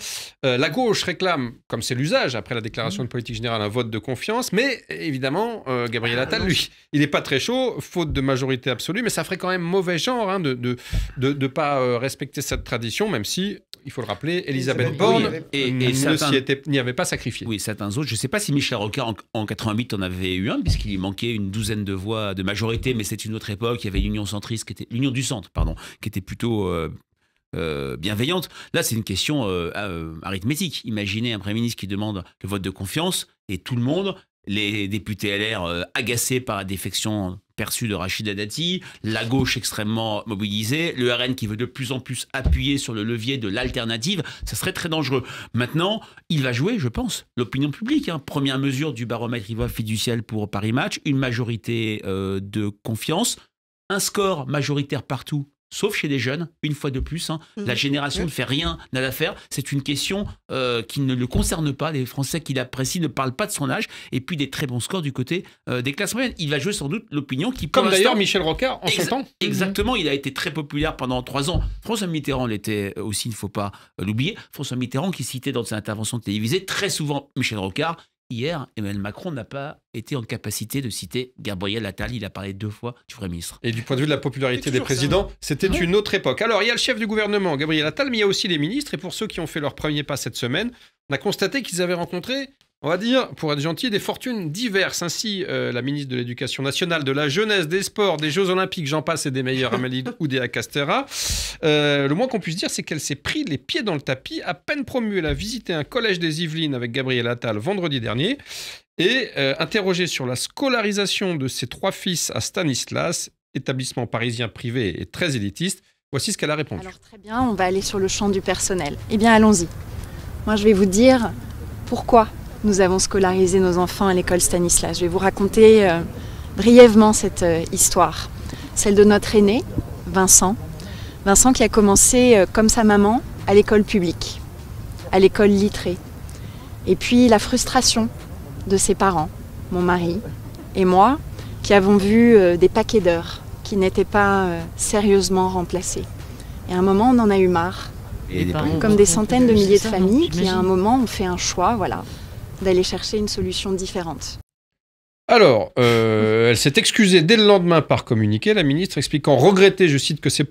Euh, la gauche réclame, comme c'est l'usage après la déclaration mmh. de politique générale, un vote de confiance, mais évidemment, euh, Gabriel ah, Attal, lui, il n'est pas très chaud, faute de majorité absolue, mais ça ferait quand même mauvais genre hein, de ne de, de, pas respecter cette tradition, même si il faut le rappeler, Elisabeth Borne et, n'y avait pas sacrifié. Oui, certains autres. Je ne sais pas si Michel Rocard en, 88 en avait eu un, puisqu'il manquait une douzaine de voix de majorité, mais c'est une autre époque. Il y avait l'Union centriste, qui était l'Union du centre, pardon, qui était plutôt euh, euh, bienveillante. Là, c'est une question euh, arithmétique. Imaginez un premier ministre qui demande le vote de confiance et tout le monde, les députés LR agacés par la défection perçu de Rachida Dati, la gauche extrêmement mobilisée, le RN qui veut de plus en plus appuyer sur le levier de l'alternative, ça serait très dangereux. Maintenant, il va jouer, je pense, l'opinion publique. Hein. Première mesure du baromètre Ivoire Fiduciel pour Paris Match, une majorité euh, de confiance, un score majoritaire partout sauf chez les jeunes, une fois de plus. Hein. Mmh. La génération mmh. ne fait rien n'a l'affaire. C'est une question euh, qui ne le concerne pas. Les Français qui l'apprécient ne parlent pas de son âge. Et puis des très bons scores du côté euh, des classes moyennes. Il va jouer sans doute l'opinion qui, Comme d'ailleurs Michel Rocard en son temps. Mmh. Exactement, il a été très populaire pendant trois ans. François Mitterrand l'était euh, aussi, il ne faut pas l'oublier. François Mitterrand qui citait dans ses interventions télévisées très souvent Michel Rocard Hier, Emmanuel Macron n'a pas été en capacité de citer Gabriel Attal. Il a parlé deux fois du vrai ministre. Et du point de vue de la popularité des présidents, hein. c'était une autre époque. Alors, il y a le chef du gouvernement, Gabriel Attal, mais il y a aussi les ministres. Et pour ceux qui ont fait leur premier pas cette semaine, on a constaté qu'ils avaient rencontré on va dire, pour être gentil, des fortunes diverses. Ainsi, euh, la ministre de l'Éducation nationale, de la jeunesse, des sports, des Jeux olympiques, j'en passe, et des meilleurs, Amélie Oudéa Castera. Euh, le moins qu'on puisse dire, c'est qu'elle s'est pris les pieds dans le tapis. À peine promue, elle a visité un collège des Yvelines avec Gabriel Attal vendredi dernier. Et euh, interrogée sur la scolarisation de ses trois fils à Stanislas, établissement parisien privé et très élitiste, voici ce qu'elle a répondu. Alors très bien, on va aller sur le champ du personnel. Eh bien, allons-y. Moi, je vais vous dire pourquoi nous avons scolarisé nos enfants à l'école Stanislas. Je vais vous raconter euh, brièvement cette euh, histoire, celle de notre aîné, Vincent. Vincent qui a commencé, euh, comme sa maman, à l'école publique, à l'école littrée. Et puis la frustration de ses parents, mon mari et moi, qui avons vu des paquets d'heures qui n'étaient pas sérieusement remplacés. Et à un moment, on en a eu marre. Comme des centaines de milliers de familles qui, à un moment, ont fait un choix, voilà, d'aller chercher une solution différente. Alors, euh, elle s'est excusée dès le lendemain par communiqué, la ministre expliquant regretter, je cite, que ses,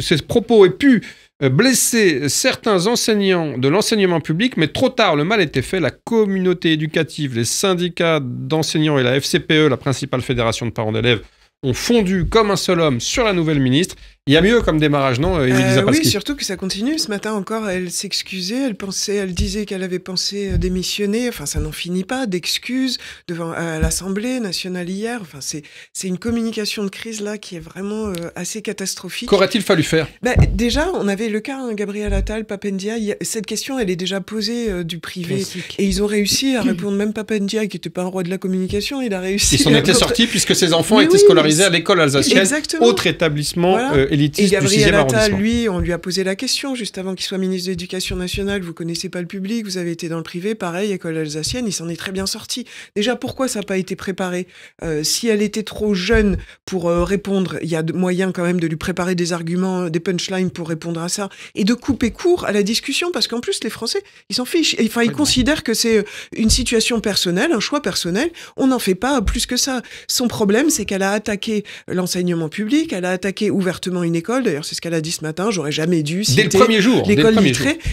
ses propos aient pu euh, blesser certains enseignants de l'enseignement public, mais trop tard, le mal était fait. La communauté éducative, les syndicats d'enseignants et la FCPE, la principale fédération de parents d'élèves, ont fondu comme un seul homme sur la nouvelle ministre il y a mieux comme démarrage, non euh, euh, Oui, surtout que ça continue. Ce matin encore, elle s'excusait, elle pensait, elle disait qu'elle avait pensé euh, démissionner. Enfin, ça n'en finit pas d'excuses devant l'Assemblée nationale hier. Enfin, c'est c'est une communication de crise là qui est vraiment assez catastrophique. Qu'aurait-il fallu faire ben, Déjà, on avait le cas hein, Gabriel Attal, Papendia. cette question, elle est déjà posée du privé et ils ont réussi à répondre. Même Papendia, qui n'était pas un roi de la communication, il a réussi. Ils s'en étaient sortis puisque ses enfants étaient scolarisés à l'école alsacienne, autre établissement et Gabriel lui, on lui a posé la question juste avant qu'il soit ministre de l'Éducation nationale. Vous connaissez pas le public, vous avez été dans le privé, pareil, école alsacienne, il s'en est très bien sorti. Déjà, pourquoi ça n'a pas été préparé euh, Si elle était trop jeune pour euh, répondre, il y a moyen quand même de lui préparer des arguments, des punchlines pour répondre à ça et de couper court à la discussion parce qu'en plus, les Français, ils s'en fichent. Enfin, ils considèrent que c'est euh, une situation personnelle, un choix personnel. On n'en fait pas plus que ça. Son problème, c'est qu'elle a attaqué l'enseignement public, elle a attaqué ouvertement une école. D'ailleurs, c'est ce qu'elle a dit ce matin. J'aurais jamais dû. Citer dès le premier jour. L'école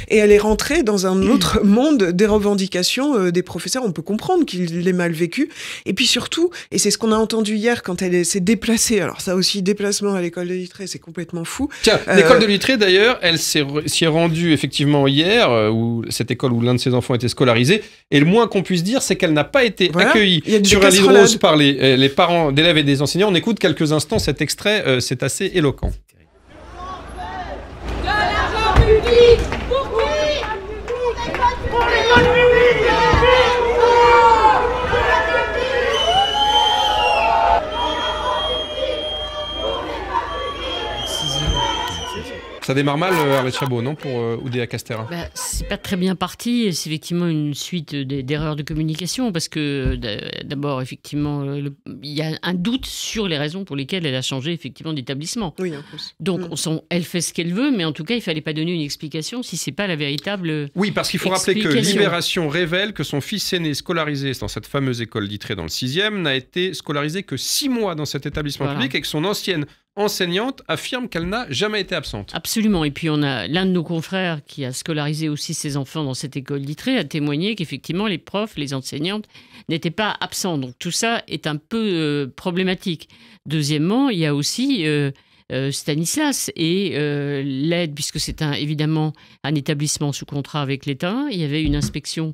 Et elle est rentrée dans un hmm. autre monde des revendications euh, des professeurs. On peut comprendre qu'il l'ait mal vécu. Et puis surtout, et c'est ce qu'on a entendu hier quand elle s'est déplacée. Alors ça aussi, déplacement à l'école de Littré, c'est complètement fou. Tiens, euh, l'école de Littré d'ailleurs, elle s'y est rendue effectivement hier, euh, où cette école où l'un de ses enfants était scolarisé. Et le moins qu'on puisse dire, c'est qu'elle n'a pas été accueillie sur un par les, les parents d'élèves et des enseignants. On écoute quelques instants cet extrait, c'est assez éloquent. Ça démarre mal, euh, Arlette Chabot, non Pour euh, Oudéa Castera. Bah, c'est pas très bien parti. C'est effectivement une suite d'erreurs de communication parce que d'abord, effectivement, il y a un doute sur les raisons pour lesquelles elle a changé effectivement d'établissement. Oui, en plus. Donc, mm. on sent, elle fait ce qu'elle veut, mais en tout cas, il fallait pas donner une explication si c'est pas la véritable. Oui, parce qu'il faut rappeler que Libération révèle que son fils aîné scolarisé dans cette fameuse école d'Itré dans le 6e n'a été scolarisé que six mois dans cet établissement public et que son ancienne enseignante affirme qu'elle n'a jamais été absente. Absolument. Et puis on a l'un de nos confrères qui a scolarisé aussi si ses enfants dans cette école littrée, a témoigné qu'effectivement les profs, les enseignantes n'étaient pas absents. Donc tout ça est un peu euh, problématique. Deuxièmement, il y a aussi euh, euh, Stanislas et l'aide, puisque c'est évidemment un établissement sous contrat avec l'État. Il y avait une inspection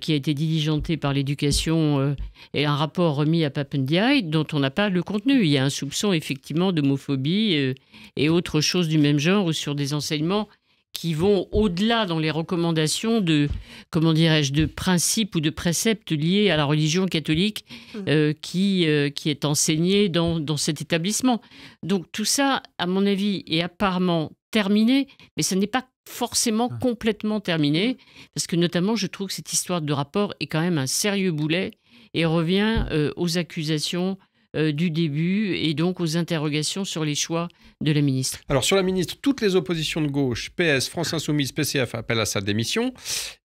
qui a été diligentée par l'éducation et un rapport remis à Papendiaï dont on n'a pas le contenu. Il y a un soupçon effectivement d'homophobie et autres choses du même genre sur des enseignements qui vont au-delà dans les recommandations de, comment dirais-je, de principes ou de préceptes liés à la religion catholique mmh. euh, qui, euh, qui est enseignée dans, cet établissement. Donc tout ça, à mon avis, est apparemment terminé, mais ce n'est pas forcément ah. complètement terminé, parce que notamment, je trouve que cette histoire de rapport est quand même un sérieux boulet et revient euh, aux accusations euh, du début et donc aux interrogations sur les choix de la ministre Alors sur la ministre, toutes les oppositions de gauche, PS, France Insoumise, PCF appellent à sa démission.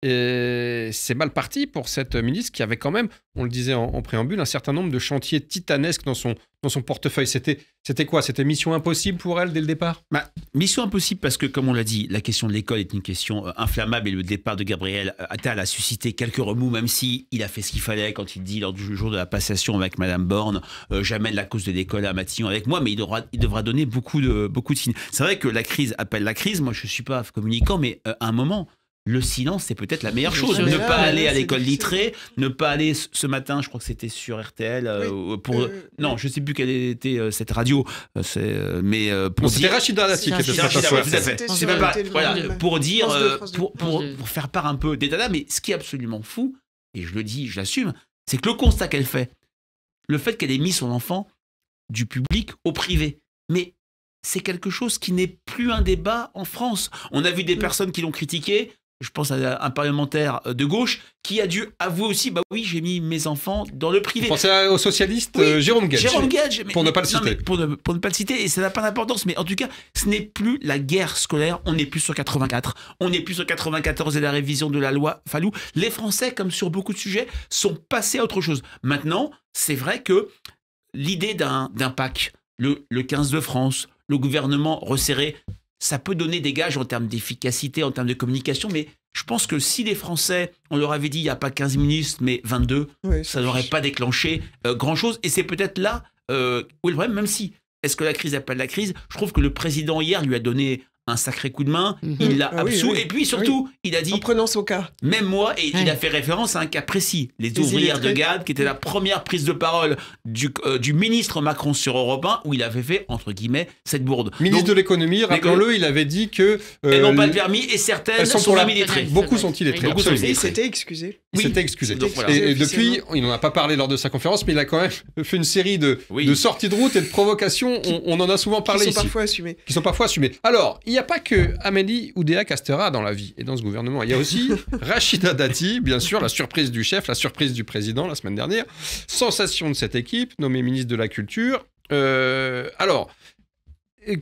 Et c'est mal parti pour cette ministre qui avait quand même, on le disait en, préambule, un certain nombre de chantiers titanesques dans son, dans son portefeuille. C'était, c'était quoi C'était mission impossible pour elle dès le départ bah, Mission impossible parce que, comme on l'a dit, la question de l'école est une question euh, inflammable et le départ de Gabriel euh, Attal a suscité quelques remous, même si il a fait ce qu'il fallait quand il dit lors du jour de la passation avec Madame Borne, euh, j'amène la cause de l'école à Matignon avec moi, mais il devra, il devra donner beaucoup de, beaucoup de signes. C'est vrai que la crise appelle la crise. Moi, je ne suis pas communicant, mais à un moment le silence, c'est peut-être la meilleure chose. ne pas aller à l'école littrée, ne pas aller ce matin, je crois que c'était sur RTL, euh, pour euh, euh, non, je sais plus quelle était cette radio, mais pour dire... qui était pour dire, pour, faire part un peu d'état mais ce qui est absolument fou, et je le dis, je l'assume, c'est que le constat qu'elle fait, le fait qu'elle ait mis son enfant du public au privé, mais c'est quelque chose qui n'est plus un débat en France. On a vu des mm. personnes qui l'ont critiqué je pense à un parlementaire euh, de gauche qui a dû avouer aussi bah oui, j'ai mis mes enfants dans le privé. pensez au socialiste euh, Jérôme Gage. Jérôme Gage, pour ne pas le citer. Pour ne, pas le citer, et ça n'a pas d'importance, mais en tout cas, ce n'est plus la guerre scolaire, on n'est plus sur 84, on n'est plus sur 94 et la révision de la loi Fallou. Les Français, comme sur beaucoup de sujets, sont passés à autre chose. Maintenant, c'est vrai que l'idée d'un, d'un PAC, le, le 15 de France, le gouvernement resserré, ça peut donner des gages en termes d'efficacité, en termes de communication, mais je pense que si les Français, on leur avait dit il n'y a pas 15 ministres, mais 22, ça n'aurait pas déclenché euh, grand-chose. Et c'est peut-être là euh, où le problème, même si est-ce que la crise appelle la crise, je trouve que le président hier lui a donné un sacré coup de main, mhm. il l'a ah absous, et puis surtout, il a dit... En prenant son cas. Même moi, et il a fait référence à un cas précis, les, ouvrières de Gade, qui était la première prise de parole du, euh, ministre Macron sur Europe 1, où il avait fait, entre guillemets, cette bourde. Ministre de l'économie, quand le il avait dit que... Euh, elles n'ont pas le permis, et certaines sont, sont illettrées. Beaucoup sont illettrées, Et c'était excusé. Il excusé. Et, depuis, il n'en a pas parlé lors de sa conférence, mais il a quand même fait une série de, de sorties de route et de provocations, on, en a souvent parlé Qui sont parfois assumées. Qui sont parfois assumées. Alors, pas que Amélie Oudéa Castera dans la vie et dans ce gouvernement. Il y a aussi Rachida Dati, bien sûr, la surprise du chef, la surprise du président la semaine dernière. Sensation de cette équipe, nommée ministre de la Culture. Euh, alors, euh,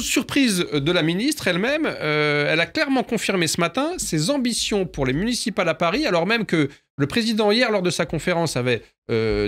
surprise de la ministre elle-même, euh, elle a clairement confirmé ce matin ses ambitions pour les municipales à Paris, alors même que le président hier, lors de sa conférence, avait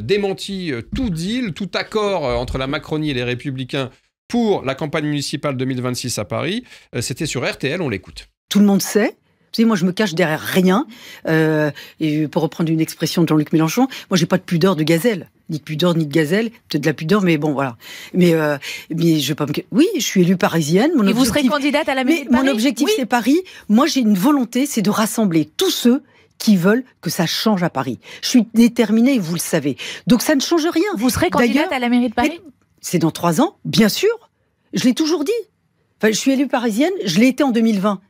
démenti tout deal, tout accord entre la Macronie et les Républicains pour la campagne municipale 2026 à Paris. Euh, c'était sur RTL, on l'écoute. Tout le monde sait vous moi, je me cache derrière rien. Euh, et pour reprendre une expression de Jean-Luc Mélenchon, moi, j'ai pas de pudeur de gazelle. Ni de pudeur, ni de gazelle. Peut-être de la pudeur, mais bon, voilà. Mais, euh, mais je vais pas Oui, je suis élue parisienne. Mon et vous serez candidate à la mairie de Paris Mon objectif, c'est Paris. Moi, j'ai une volonté, c'est de rassembler tous ceux qui veulent que ça change à Paris. Je suis déterminée, vous le savez. Donc ça ne change rien. Vous serez candidate à la mairie de Paris c'est dans trois ans, bien sûr. Je l'ai toujours dit. je suis élue parisienne, je l'ai été en 2020.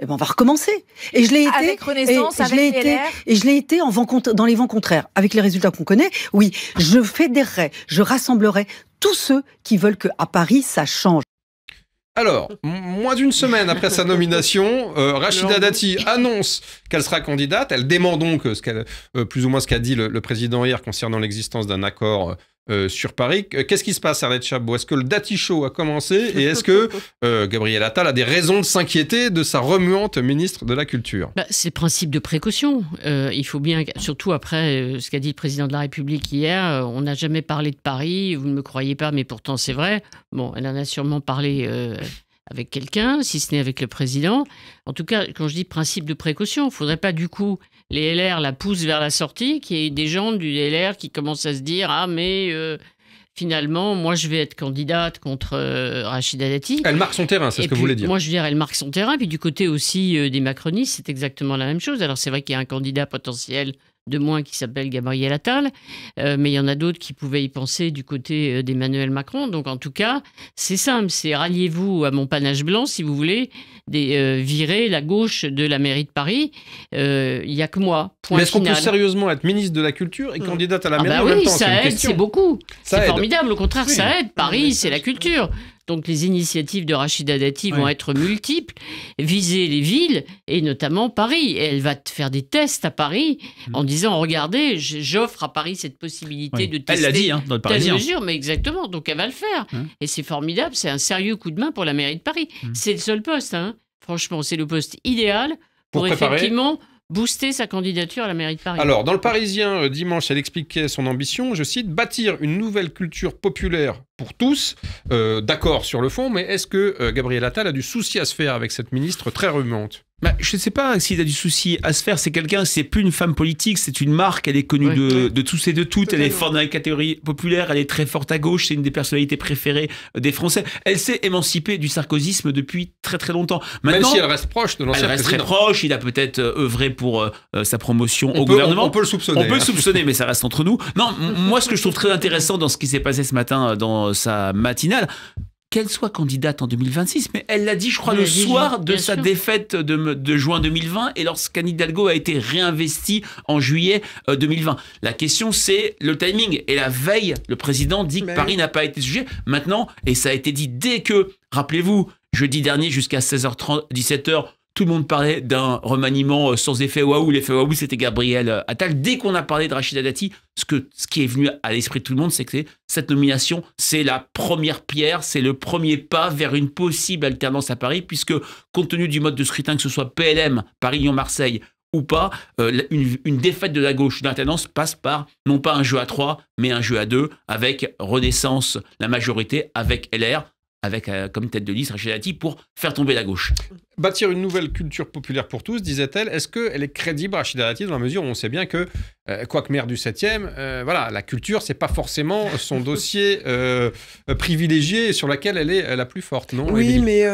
Eh ben, on va recommencer. Et je l'ai été. Avec et, je l'ai été, et je l'ai été en dans les vents contraires, avec les résultats qu'on connaît. Oui, je fédérerai, je rassemblerai tous ceux qui veulent que à Paris ça change. Alors, moins d'une semaine après sa nomination, euh, Rachida Dati annonce qu'elle sera candidate. Elle dément donc euh, ce euh, plus ou moins ce qu'a dit le, président hier concernant l'existence d'un accord euh, sur Paris. Euh, qu'est-ce qui se passe, Arlette Chabot Est-ce que le Dati Show a commencé et est-ce que euh, Gabriel Attal a des raisons de s'inquiéter de sa remuante ministre de la Culture bah, C'est principe de précaution. il faut bien, surtout après ce qu'a dit le président de la République hier, on n'a jamais parlé de Paris, vous ne me croyez pas, mais pourtant c'est vrai. Bon, elle en a sûrement parlé avec quelqu'un, si ce n'est avec le président. En tout cas, quand je dis principe de précaution, il ne faudrait pas du coup les LR la poussent vers la sortie, qu'il y ait des gens du LR qui commencent à se dire Ah, mais euh, finalement, moi, je vais être candidate contre euh, Rachida Dati. Elle marque son terrain, c'est ce que vous voulez dire. Moi, je veux dire, elle marque son terrain. Puis du côté aussi euh, des macronistes, c'est exactement la même chose. Alors, c'est vrai qu'il y a un candidat potentiel de moins qui s'appelle Gabriel Attal, euh, mais il y en a d'autres qui pouvaient y penser du côté euh, d'Emmanuel Macron. Donc en tout cas, c'est simple, c'est ralliez-vous à mon panache blanc si vous voulez des, euh, virer la gauche de la mairie de Paris. Il n'y a que moi. Point mais est-ce qu'on peut sérieusement être ministre de la culture et mm. candidate à la ah mairie bah en oui, même temps ça aide, c'est beaucoup. C'est formidable, au contraire, ça aide. Paris, c'est la culture. Donc les initiatives de Rachida Dati vont être multiples, viser les villes et notamment Paris. elle va faire des tests à Paris mm. en disant regardez, j'offre à Paris cette possibilité de tester. Elle l'a dit, hein, dans le Parisien. mais exactement. Donc elle va le faire. Hein. Et c'est formidable, c'est un sérieux coup de main pour la mairie de Paris. Mm. C'est le seul poste, hein. franchement, c'est le poste idéal pour effectivement booster sa candidature à la mairie de Paris. Alors, dans le Parisien, euh, dimanche, elle expliquait son ambition, je cite, bâtir une nouvelle culture populaire pour tous, euh, d'accord sur le fond, mais est-ce que euh, Gabriel Attal a du souci à se faire avec cette ministre très remuante bah, je ne sais pas s'il a du souci à se faire. C'est quelqu'un, c'est plus une femme politique, c'est une marque. Elle est connue de, tous et de toutes. Elle est forte dans la catégorie populaire. Elle est très forte à gauche. C'est une des personnalités préférées euh, des Français. Elle s'est émancipée du sarkozisme depuis très très longtemps. Même si elle reste proche de l'ancien Elle reste très proche. Il a peut-être œuvré pour sa promotion au gouvernement. On, peut le soupçonner. On peut le soupçonner, mais ça reste entre nous. Non, moi, ce que je trouve très intéressant dans ce qui s'est passé ce matin dans euh, sa matinale qu'elle soit candidate en 2026, mais elle l'a dit, je crois, le soir de sa défaite de, juin 2020 et lorsqu'Anne Hidalgo a été réinvesti en juillet 2020. Euh, la question, c'est le timing. Et la veille, le président dit que ben Paris n'a pas été sujet. Maintenant, et ça a été dit dès que, rappelez-vous, jeudi dernier jusqu'à 16h30, 17h, tout le monde parlait d'un remaniement euh, sans effet waouh. L'effet waouh, c'était Gabriel euh, Attal. Dès qu'on a parlé de Rachida Dati, ce, que, ce qui est venu à l'esprit de tout le monde, c'est que cette nomination, c'est la première pierre, c'est le premier pas vers une possible alternance à Paris, puisque compte tenu du mode de scrutin, que ce soit PLM, Paris-Lyon-Marseille, ou pas, euh, une, une, défaite de la gauche, d'alternance passe par non pas un jeu à 3, mais un jeu à 2, avec Renaissance, la majorité, avec LR avec euh, comme tête de liste Rachida Dati pour faire tomber la gauche. Bâtir une nouvelle culture populaire pour tous, disait-elle. Est-ce qu'elle est crédible, Rachida Dati, dans la mesure où on sait bien que euh, quoique maire du 7e, euh, voilà, la culture, c'est pas forcément son dossier euh, privilégié sur laquelle elle est la plus forte, non Oui, mais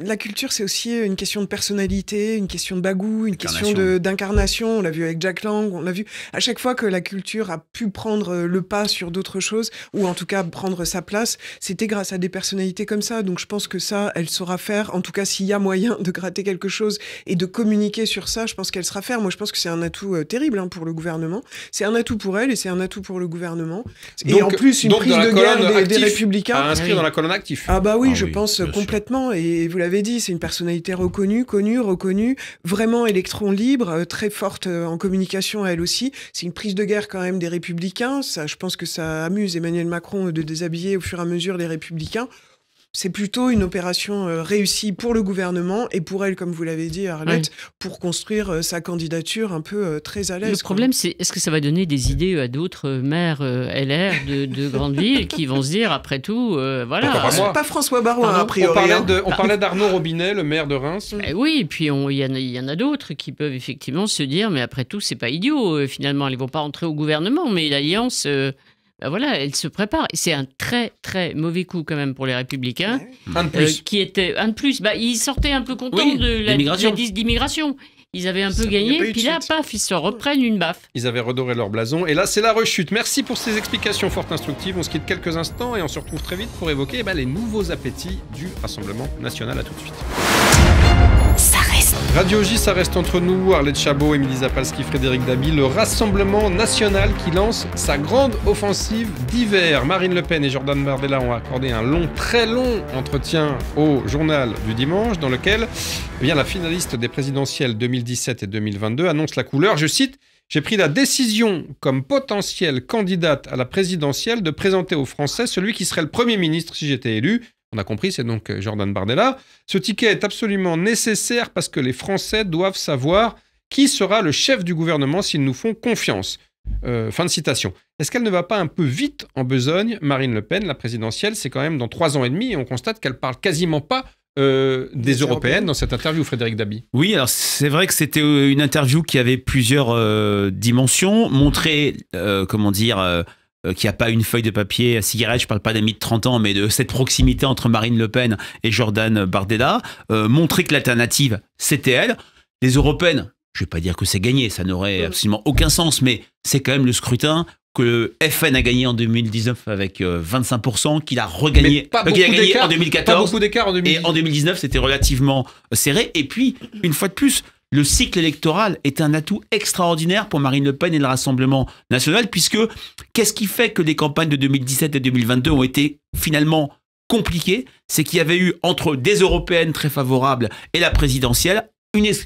la culture, c'est aussi une question de personnalité, une question de bagou, une question d'incarnation. On l'a vu avec Jack Lang, on l'a vu à chaque fois que la culture a pu prendre le pas sur d'autres choses, ou en tout cas prendre sa place, c'était grâce à des personnalités comme ça. Donc je pense que ça, elle saura faire. En tout cas, s'il y a moyen de gratter quelque chose et de communiquer sur ça, je pense qu'elle sera faire. Moi, je pense que c'est un atout terrible hein, pour le gouvernement c'est un atout pour elle et c'est un atout pour le gouvernement. Et en plus, une prise de guerre des, républicains. À dans la colonne active. Ah bah oui, ah je pense complètement. Et vous l'avez dit, c'est une personnalité reconnue, connue, reconnue, vraiment électron libre, euh, très forte euh, en communication elle aussi. C'est une prise de guerre quand même des républicains. Ça, je pense que ça amuse Emmanuel Macron euh, de déshabiller au fur et à mesure les républicains c'est plutôt une opération euh, réussie pour le gouvernement et pour elle, comme vous l'avez dit, Arlette, pour construire euh, sa candidature un peu euh, très à l'aise. Le problème, c'est est-ce que ça va donner des idées à d'autres maires LR de, grandes villes qui vont se dire, après tout, voilà. Pas, pas François Baroin, hein, a priori. Hein. On parlait d'Arnaud Robinet, le maire de Reims. Eh oui, et puis il y, y, en a d'autres qui peuvent effectivement se dire, mais après tout, c'est pas idiot. Finalement, ils vont pas rentrer au gouvernement, mais l'alliance. Bah voilà, elle se prépare. C'est un très très mauvais coup quand même pour les Républicains. Un de plus. Euh, qui était un de plus. Bah, ils sortaient un peu contents de la d'immigration. Ils avaient un peu gagné, puis là, paf, ils se reprennent une baffe. Ils avaient redoré leur blason, et là, c'est la rechute. Merci pour ces explications fort instructives. On se quitte quelques instants et on se retrouve très vite pour évoquer eh ben, les nouveaux appétits du Rassemblement national. À tout de suite. Radio J, ça reste entre nous. Arlette Chabot, Émilie Zapalski, Frédéric Dabi, le Rassemblement National qui lance sa grande offensive d'hiver. Marine Le Pen et Jordan Bardella ont accordé un long, très long entretien au journal du dimanche dans lequel eh la finaliste des présidentielles 2017 et 2022 annonce la couleur, je cite, j'ai pris la décision, comme potentielle candidate à la présidentielle, de présenter aux Français celui qui serait le Premier ministre si j'étais élu on a compris, c'est donc Jordan Bardella. Ce ticket est absolument nécessaire parce que les Français doivent savoir qui sera le chef du gouvernement s'ils nous font confiance. Euh, fin de citation. Est-ce qu'elle ne va pas un peu vite en besogne, Marine Le Pen La présidentielle, c'est quand même dans trois ans et demi et on constate qu'elle parle quasiment pas euh, des, européennes dans cette interview, Frédéric Dabi. Oui, alors c'est vrai que c'était euh, une interview qui avait plusieurs dimensions, montrer, comment dire, euh, qui n'a pas une feuille de papier à cigarette, je ne parle pas d'amis de 30 ans, mais de cette proximité entre Marine Le Pen et Jordan Bardella, euh, montrer que l'alternative, c'était elle. Les européennes, je ne vais pas dire que c'est gagné, ça n'aurait mm. absolument aucun sens, mais c'est quand même le scrutin que le FN a gagné en 2019 avec 25%, euh, qu'il a regagné en 2014. Et en 2019, c'était relativement serré. Et puis, une fois de plus, le cycle électoral est un atout extraordinaire pour Marine Le Pen et le Rassemblement national, puisque qu'est-ce qui fait que les campagnes de 2017 et 2022 ont été finalement compliquées C'est qu'il y avait eu entre des européennes très favorables et la présidentielle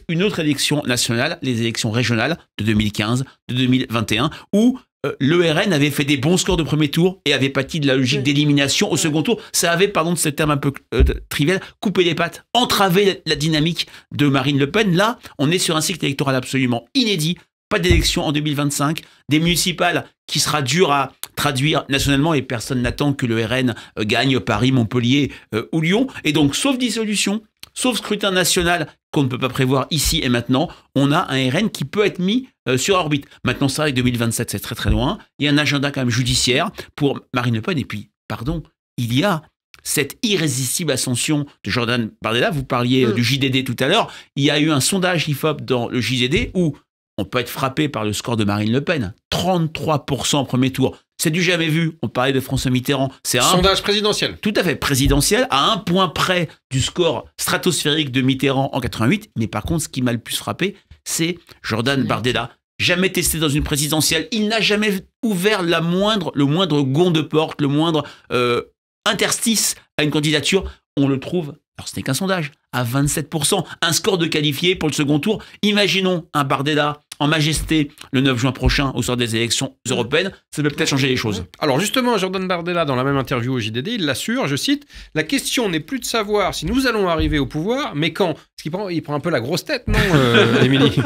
une, autre élection nationale, les élections régionales de 2015, de 2021, où euh, le RN avait fait des bons scores de premier tour et avait pâti de la logique d'élimination au second tour. Ça avait, pardon de ce terme un peu euh, trivial, coupé les pattes, entravé la, dynamique de Marine Le Pen. Là, on est sur un cycle électoral absolument inédit. Pas d'élection en 2025, des municipales qui sera dur à traduire nationalement et personne n'attend que le RN euh, gagne Paris, Montpellier ou Lyon. Et donc, sauf dissolution, Sauf scrutin national qu'on ne peut pas prévoir ici et maintenant, on a un RN qui peut être mis euh, sur orbite. Maintenant, ça, avec 2027, c'est très très loin. Il y a un agenda quand même judiciaire pour Marine Le Pen. Et puis, pardon, il y a cette irrésistible ascension de Jordan Bardella. Vous parliez euh, mm. du JDD tout à l'heure. Il y a eu un sondage IFOP dans le JDD où on peut être frappé par le score de Marine Le Pen. 33% au premier tour. C'est du jamais vu. On parlait de François Mitterrand. C'est un sondage présidentiel. Tout à fait présidentiel, à un point près du score stratosphérique de Mitterrand en 88. Mais par contre, ce qui m'a le plus frappé, c'est Jordan Bardella. Jamais testé dans une présidentielle. Il n'a jamais ouvert la moindre, le moindre gond de porte, le moindre euh, interstice à une candidature. On le trouve alors ce n'est qu'un sondage, à 27%, un score de qualifié pour le second tour. Imaginons un Bardella en majesté le 9 juin prochain au sort des élections mm. européennes, ça peut peut-être changer les choses. Alors justement, Jordan Bardella, dans la même interview au JDD, il l'assure, je cite, La question n'est plus de savoir si nous allons arriver au pouvoir, mais quand Ce qui prend, il prend un peu la grosse tête, non, euh, Émilie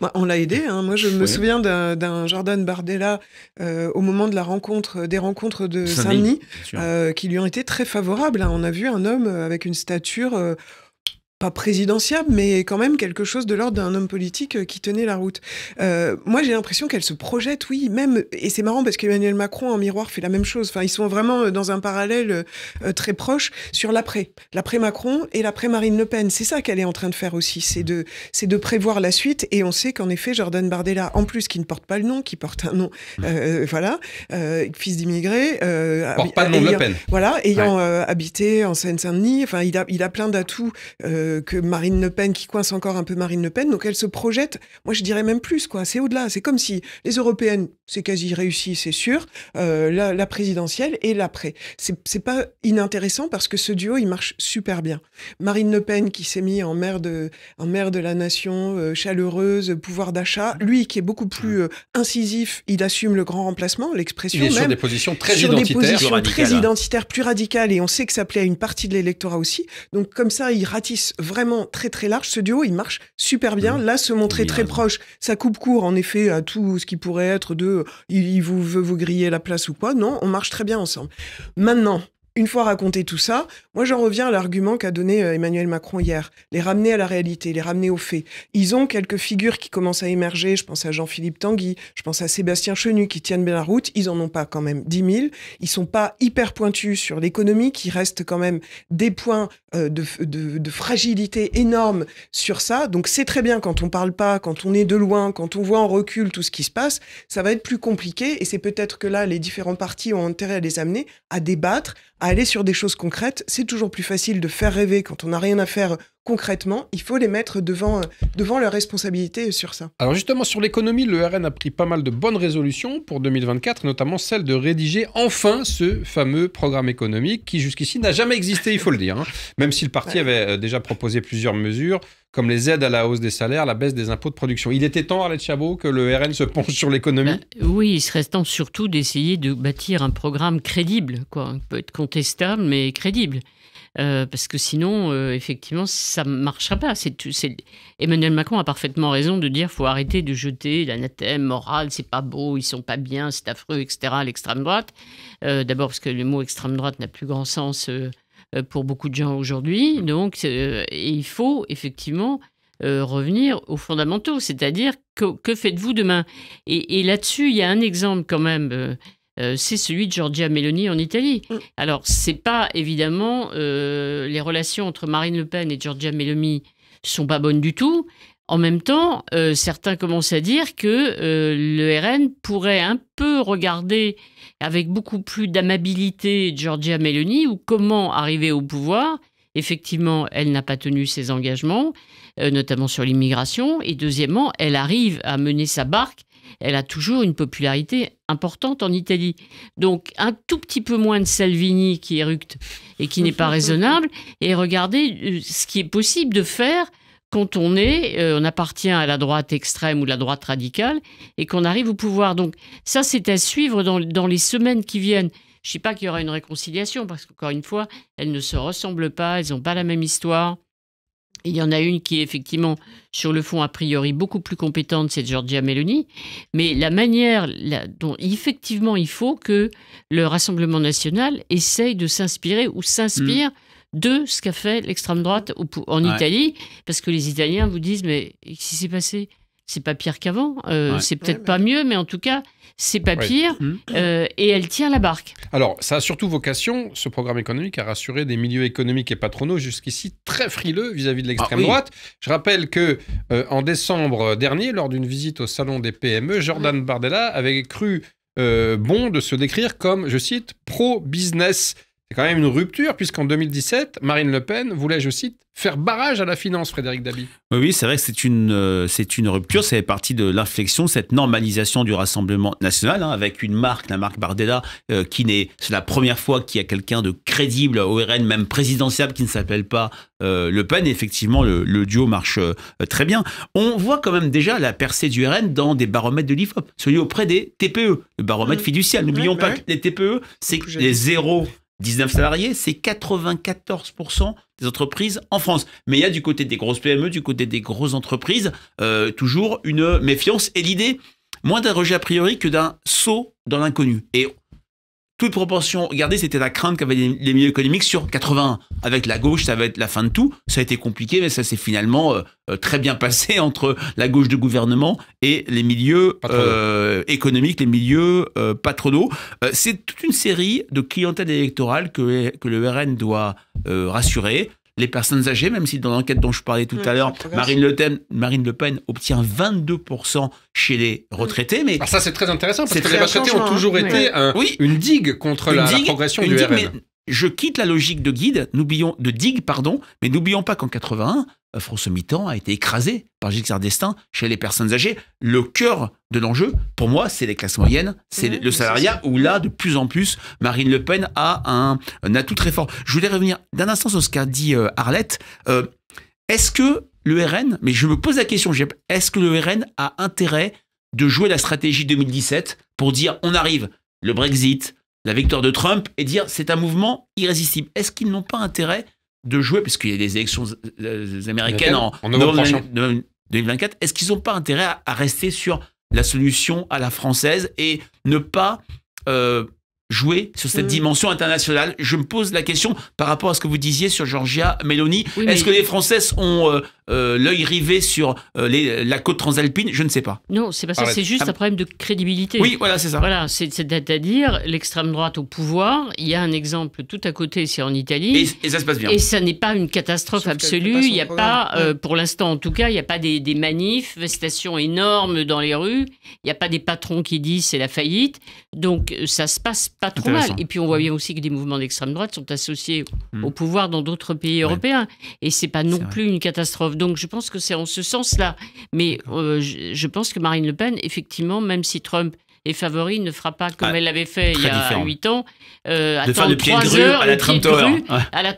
bah, On l'a aidé. Hein. Moi, je me souviens d'un Jordan Bardella euh, au moment de la rencontre, euh, des rencontres de Saint-Denis, qui lui ont été très favorables. Hein. On a vu un homme avec une stature pas présidentiable, mais quand même quelque chose de l'ordre d'un homme politique euh, qui tenait la route. Euh, moi, j'ai l'impression qu'elle se projette, oui, même, et c'est marrant parce qu'Emmanuel Macron, en miroir, fait la même chose. Enfin, ils sont vraiment euh, dans un parallèle euh, très proche sur l'après. L'après-Macron et l'après-Marine Le Pen. C'est ça qu'elle est en train de faire aussi, c'est de, c'est de prévoir la suite, et on sait qu'en effet, Jordan Bardella, en plus, qui ne porte pas le nom, qui porte un nom, mmh. euh, voilà, euh, fils d'immigré. porte pas le nom Le Pen. Voilà, ayant habité en Seine-Saint-Denis, enfin, il a, il a plein d'atouts. Euh, euh, que Marine Le Pen, qui coince encore un peu Marine Le Pen. Donc elle se projette, moi je dirais même plus, quoi. C'est au-delà. C'est comme si les européennes, c'est quasi réussi, c'est sûr, euh, la, présidentielle et l'après. C'est pas inintéressant parce que ce duo, il marche super bien. Marine Le Pen qui s'est mis en maire de, en maire de la nation, euh, chaleureuse, pouvoir d'achat. Lui qui est beaucoup plus mmh. incisif, il assume le grand remplacement, l'expression. Il est même, sur des positions hein. très identitaires. plus radicales, Et on sait que ça plaît à une partie de l'électorat aussi. Donc comme ça, il ratisse vraiment très très large. Ce duo, il marche super bien. Mmh. Là, se montrer très proche, ça coupe court en effet à tout ce qui pourrait être de il, il vous veut vous griller la place ou quoi. Non, on marche très bien ensemble. Maintenant, une fois raconté tout ça, moi j'en reviens à l'argument qu'a donné euh, Emmanuel Macron hier, les ramener à la réalité, les ramener aux faits. Ils ont quelques figures qui commencent à émerger, je pense à Jean-Philippe Tanguy, je pense à Sébastien Chenu qui tiennent bien la route, ils en ont pas quand même 10 000, ils sont pas hyper pointus sur l'économie, qui reste quand même des points euh, de, fragilité énorme sur ça, donc c'est très bien quand on parle pas, quand on est de loin, quand on voit en recul tout ce qui se passe, ça va être plus compliqué et c'est peut-être que là les différents partis ont intérêt à les amener à débattre, à aller sur des choses concrètes. C'est toujours plus facile de faire rêver quand on n'a rien à faire concrètement, il faut les mettre devant, euh, devant leurs responsabilités sur ça. Alors justement, sur l'économie, le RN a pris pas mal de bonnes résolutions pour 2024, notamment celle de rédiger enfin ce fameux programme économique qui jusqu'ici n'a jamais existé, il faut le dire, hein. même si le parti avait euh, déjà proposé plusieurs mesures comme les aides à la hausse des salaires, la baisse des impôts de production. Il était temps, Arlette Chabot, que le RN se penche sur l'économie bah, Oui, il serait temps surtout d'essayer de bâtir un programme crédible, quoi, peut être contestable, mais crédible. Euh, parce que sinon, euh, effectivement, ça ne marchera pas. C'est, Emmanuel Macron a parfaitement raison de dire qu'il faut arrêter de jeter l'anathème morale, c'est pas beau, ils sont pas bien, c'est affreux, etc. l'extrême droite. Euh, d'abord parce que le mot extrême droite n'a plus grand sens pour beaucoup de gens aujourd'hui. Donc, il faut effectivement revenir aux fondamentaux, c'est-à-dire que, faites-vous demain Et, là-dessus, il y a un exemple quand même euh, c'est celui de Giorgia Meloni en Italie. Mm. Alors, c'est pas évidemment euh, les relations entre Marine Le Pen et Giorgia Meloni sont pas bonnes du tout. En même temps, euh, certains commencent à dire que le RN pourrait un peu regarder avec beaucoup plus d'amabilité Giorgia Meloni ou comment arriver au pouvoir. Effectivement, elle n'a pas tenu ses engagements, notamment sur l'immigration. Et deuxièmement, elle arrive à mener sa barque elle a toujours une popularité importante en Italie. Donc un tout petit peu moins de Salvini qui éructe et qui n'est pas raisonnable, et regardez euh, ce qui est possible de faire quand on est, euh, on appartient à la droite extrême ou la droite radicale, et qu'on arrive au pouvoir. Donc ça, c'est à suivre dans, dans, les semaines qui viennent. Je ne sais pas qu'il y aura une réconciliation, parce qu'encore une fois, elles ne se ressemblent pas, elles n'ont pas la même histoire. Il y en a une qui est effectivement, sur le fond, a priori beaucoup plus compétente, c'est Giorgia Meloni. Mais la manière dont, effectivement, il faut que le Rassemblement national essaye de s'inspirer ou s'inspire mm. de ce qu'a fait l'extrême droite en Italie, parce que les Italiens vous disent mais si c'est passé C'est pas pire qu'avant, euh, c'est peut-être pas mieux, mais en tout cas c'est pas pire, mmh. euh, et elle tient la barque. Alors, ça a surtout vocation, ce programme économique, à rassurer des milieux économiques et patronaux jusqu'ici très frileux vis-à-vis de l'extrême ah droite. Je rappelle que euh, en décembre dernier, lors d'une visite au salon des PME, Jordan Bardella avait cru euh, bon de se décrire comme, je cite, pro-business. C'est quand même une rupture, puisqu'en 2017, Marine Le Pen voulait, je cite, faire barrage à la finance, Frédéric Dabi. Oui, c'est vrai que c'est une, euh, c'est une rupture, c'est partie de l'inflexion, cette normalisation du Rassemblement national, hein, avec une marque, la marque Bardella, euh, qui n'est, c'est la première fois qu'il y a quelqu'un de crédible au RN, même présidentiable, qui ne s'appelle pas euh, Le Pen. effectivement, le, duo marche très bien. On voit quand même déjà la percée du RN dans des baromètres de l'IFOP, celui auprès des TPE, le baromètre fiducial. Mmh. fiduciaire. N'oublions pas bah que les TPE, c'est les zéros 19 salariés, c'est 94% des entreprises en France. Mais il y a du côté des grosses PME, du côté des grosses entreprises, euh, toujours une méfiance et l'idée, moins d'un rejet a priori que d'un saut dans l'inconnu. Et toute proportion. Regardez, c'était la crainte qu'avaient les milieux économiques sur 80 Avec la gauche, ça va être la fin de tout. Ça a été compliqué, mais ça s'est finalement euh, euh, très bien passé entre la gauche de gouvernement et les milieux euh, économiques, les milieux patronaux. C'est toute une série de clientèles électorales que, que le RN doit rassurer les personnes âgées, même si dans l'enquête dont je parlais tout à mmh, l'heure, Marine le, Pen, Marine le Pen obtient 22% chez les mmh. retraités. Mais ah, ça, c'est très intéressant parce que les retraités ont toujours hein. été une digue contre la, progression du RN je quitte la logique de guide, n'oublions de digue, pardon, mais n'oublions pas qu'en 81, euh, François Mitterrand a été écrasé par Gilles Destin chez les personnes âgées. Le cœur de l'enjeu, pour moi, c'est les classes moyennes, c'est le salariat, où là, de plus en plus, Marine Le Pen a un, atout très fort. Je voulais revenir d'un instant sur ce qu'a dit euh, Arlette. Euh, est-ce que le RN, mais je me pose la question, est-ce que le RN a intérêt de jouer la stratégie 2017 pour dire on arrive, le Brexit, la victoire de Trump et dire c'est un mouvement irrésistible. Est-ce qu'ils n'ont pas intérêt de jouer, parce qu'il y a des élections euh, euh, américaines en, 2024, est-ce qu'ils n'ont pas intérêt à, rester sur la solution à la française et ne pas euh, jouer sur cette mm. dimension internationale Je me pose la question par rapport à ce que vous disiez sur Georgia Meloni. Est-ce que les Françaises ont euh, euh, l'œil rivé sur euh, la côte transalpine Je ne sais pas. Non, c'est pas ça. C'est juste ah un problème de crédibilité. Oui, voilà, c'est ça. Voilà, c'est-à-dire l'extrême droite au pouvoir. Il y a un exemple tout à côté, c'est en Italie. Et, ça se passe bien. Et ça n'est pas une catastrophe absolue. Il n'y a pas, pour l'instant en tout cas, il n'y a pas des, des manifestations énormes dans les rues. Il n'y a pas des patrons qui disent c'est la faillite. Donc ça se passe pas trop mal. Et puis on voit mm. bien aussi que des mouvements d'extrême droite sont associés mm. au pouvoir dans d'autres pays européens. Et c'est pas non plus une catastrophe. Donc je pense que c'est en ce sens-là. Mais euh, je, pense que Marine Le Pen, effectivement, même si Trump est favori, ne fera pas comme ah, elle l'avait fait il y a huit ans. Euh, de de heures, à la Trump Tower. À la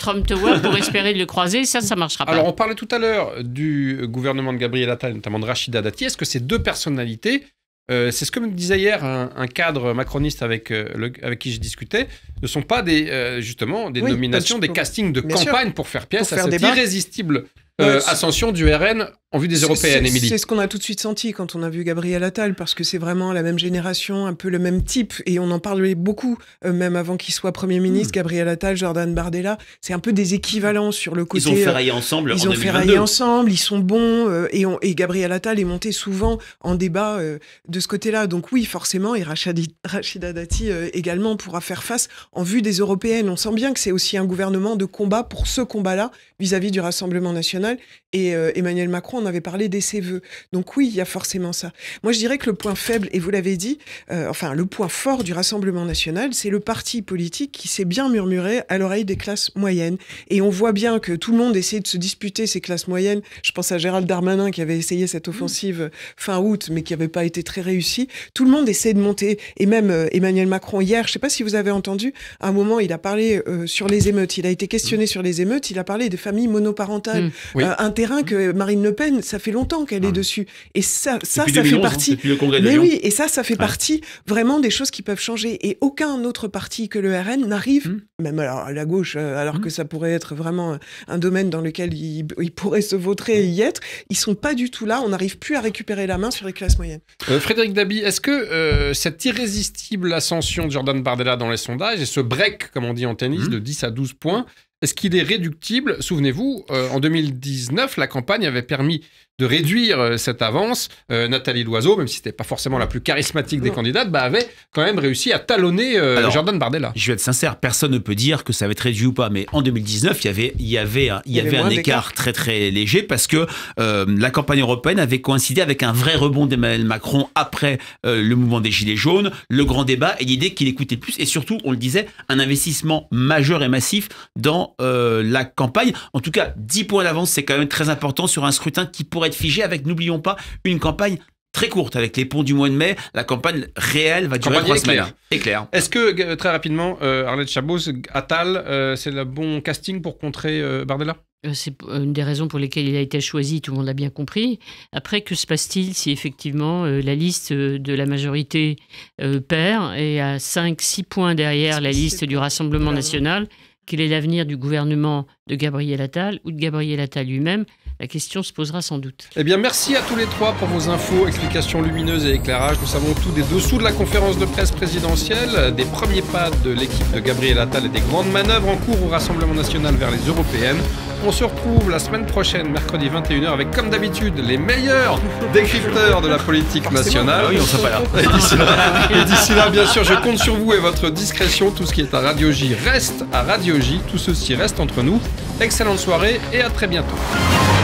pour espérer le croiser, ça, ça marchera pas. Alors on parlait tout à l'heure du gouvernement de Gabriel Attal, notamment de Rachida Dati. Est-ce que ces deux personnalités euh, c'est ce que me disait hier un, cadre macroniste avec, euh, le, avec qui je discutais, ne sont pas des, euh, justement des nominations, des castings de campagne pour faire pièce à cette irrésistible ascension du RN en vue des Européennes, Émilie. C'est ce qu'on a tout de suite senti quand on a vu Gabriel Attal, parce que c'est vraiment la même génération, un peu le même type, et on en parlait beaucoup, euh, même avant qu'il soit Premier hmm. ministre, Gabriel Attal, Jordan Bardella, c'est un peu des équivalents sur le côté... Ils ont ferraillé ensemble euh, Ils ont ferraillé ensemble, ils sont bons, euh, et, et, Gabriel Attal est monté souvent en débat de ce côté-là. Donc oui, forcément, et Rachida Dati également pourra faire face en vue des Européennes. On sent bien que c'est aussi un gouvernement de combat pour ce combat-là vis-à-vis du Rassemblement National, et Emmanuel Macron on avait parlé des vœux e. Donc oui, il y a forcément ça. Moi, je dirais que le point faible, et vous l'avez dit, euh, enfin le point fort du Rassemblement national, c'est le parti politique qui s'est bien murmuré à l'oreille des classes moyennes. Et on voit bien que tout le monde essaie de se disputer ces classes moyennes. Je pense à Gérald Darmanin qui avait essayé cette mmh. offensive euh, fin août, mais qui n'avait pas été très réussi. Tout le monde essaie de monter. Et même euh, Emmanuel Macron hier, je ne sais pas si vous avez entendu, à un moment, il a parlé sur les émeutes. Il a été questionné mmh. sur les émeutes. Il a parlé des familles monoparentales. Mmh. un terrain que Marine Le Pen ça fait longtemps qu'elle est ah dessus. Et ça, ça, fait hein, partie. mais oui, et ça, ça fait partie vraiment des choses qui peuvent changer. Et aucun autre parti que le RN n'arrive, hmm. même à la gauche, euh, alors hmm. que ça pourrait être vraiment euh, un domaine dans lequel ils pourraient se vautrer hmm. et y être, ils sont pas du tout là. On n'arrive plus à récupérer la main sur les classes moyennes. Euh, Frédéric Dabi, est-ce que cette irrésistible ascension de Jordan Bardella dans les sondages et ce break, comme on dit en tennis, de 10 à 12 points, est ce qu'il est réductible Souvenez-vous, euh, en 2019, la campagne avait permis de réduire euh, cette avance, euh, Nathalie Loiseau, même si c'était pas forcément la plus charismatique des candidates, bah, avait quand même réussi à talonner euh, Jordan Bardella. Je vais être sincère, personne ne peut dire que ça va être réduit ou pas, mais en 2019, il y avait, il y avait un, il y avait un écart très très léger parce que la campagne européenne avait coïncidé avec un vrai rebond d'Emmanuel Macron après le mouvement des Gilets jaunes, le grand débat et l'idée qu'il écoutait plus, et surtout, on le disait, un investissement majeur et massif dans la campagne. En tout cas, 10 points d'avance, c'est quand même très important sur un scrutin qui pourrait figé avec, n'oublions pas, une campagne très courte avec les ponts du mois de mai. La campagne réelle va durer trois semaines. Est-ce que, euh, très rapidement, euh, Arlette Chabot, Attal, euh, c'est le bon casting pour contrer Bardella c'est une des raisons pour lesquelles il a été choisi, tout le monde l'a bien compris. Après, que se passe-t-il si effectivement la liste de la majorité perd et à 5-6 points derrière la liste du Rassemblement national quel est l'avenir du gouvernement de Gabriel Attal ou de Gabriel Attal lui-même La question se posera sans doute. Eh bien, merci à tous les trois pour vos infos, explications lumineuses et éclairages. Nous savons tout des dessous de la conférence de presse présidentielle, des premiers pas de l'équipe de Gabriel Attal et des grandes manœuvres en cours au Rassemblement national vers les européennes. On se retrouve la semaine prochaine, mercredi 21h, avec comme d'habitude les meilleurs décrypteurs de la politique nationale. Ah oui, on pas là. Et d'ici là, là, bien sûr, je compte sur vous et votre discrétion. Tout ce qui est à Radio J reste à Radio J. Tout ceci reste entre nous. Excellente soirée et à très bientôt.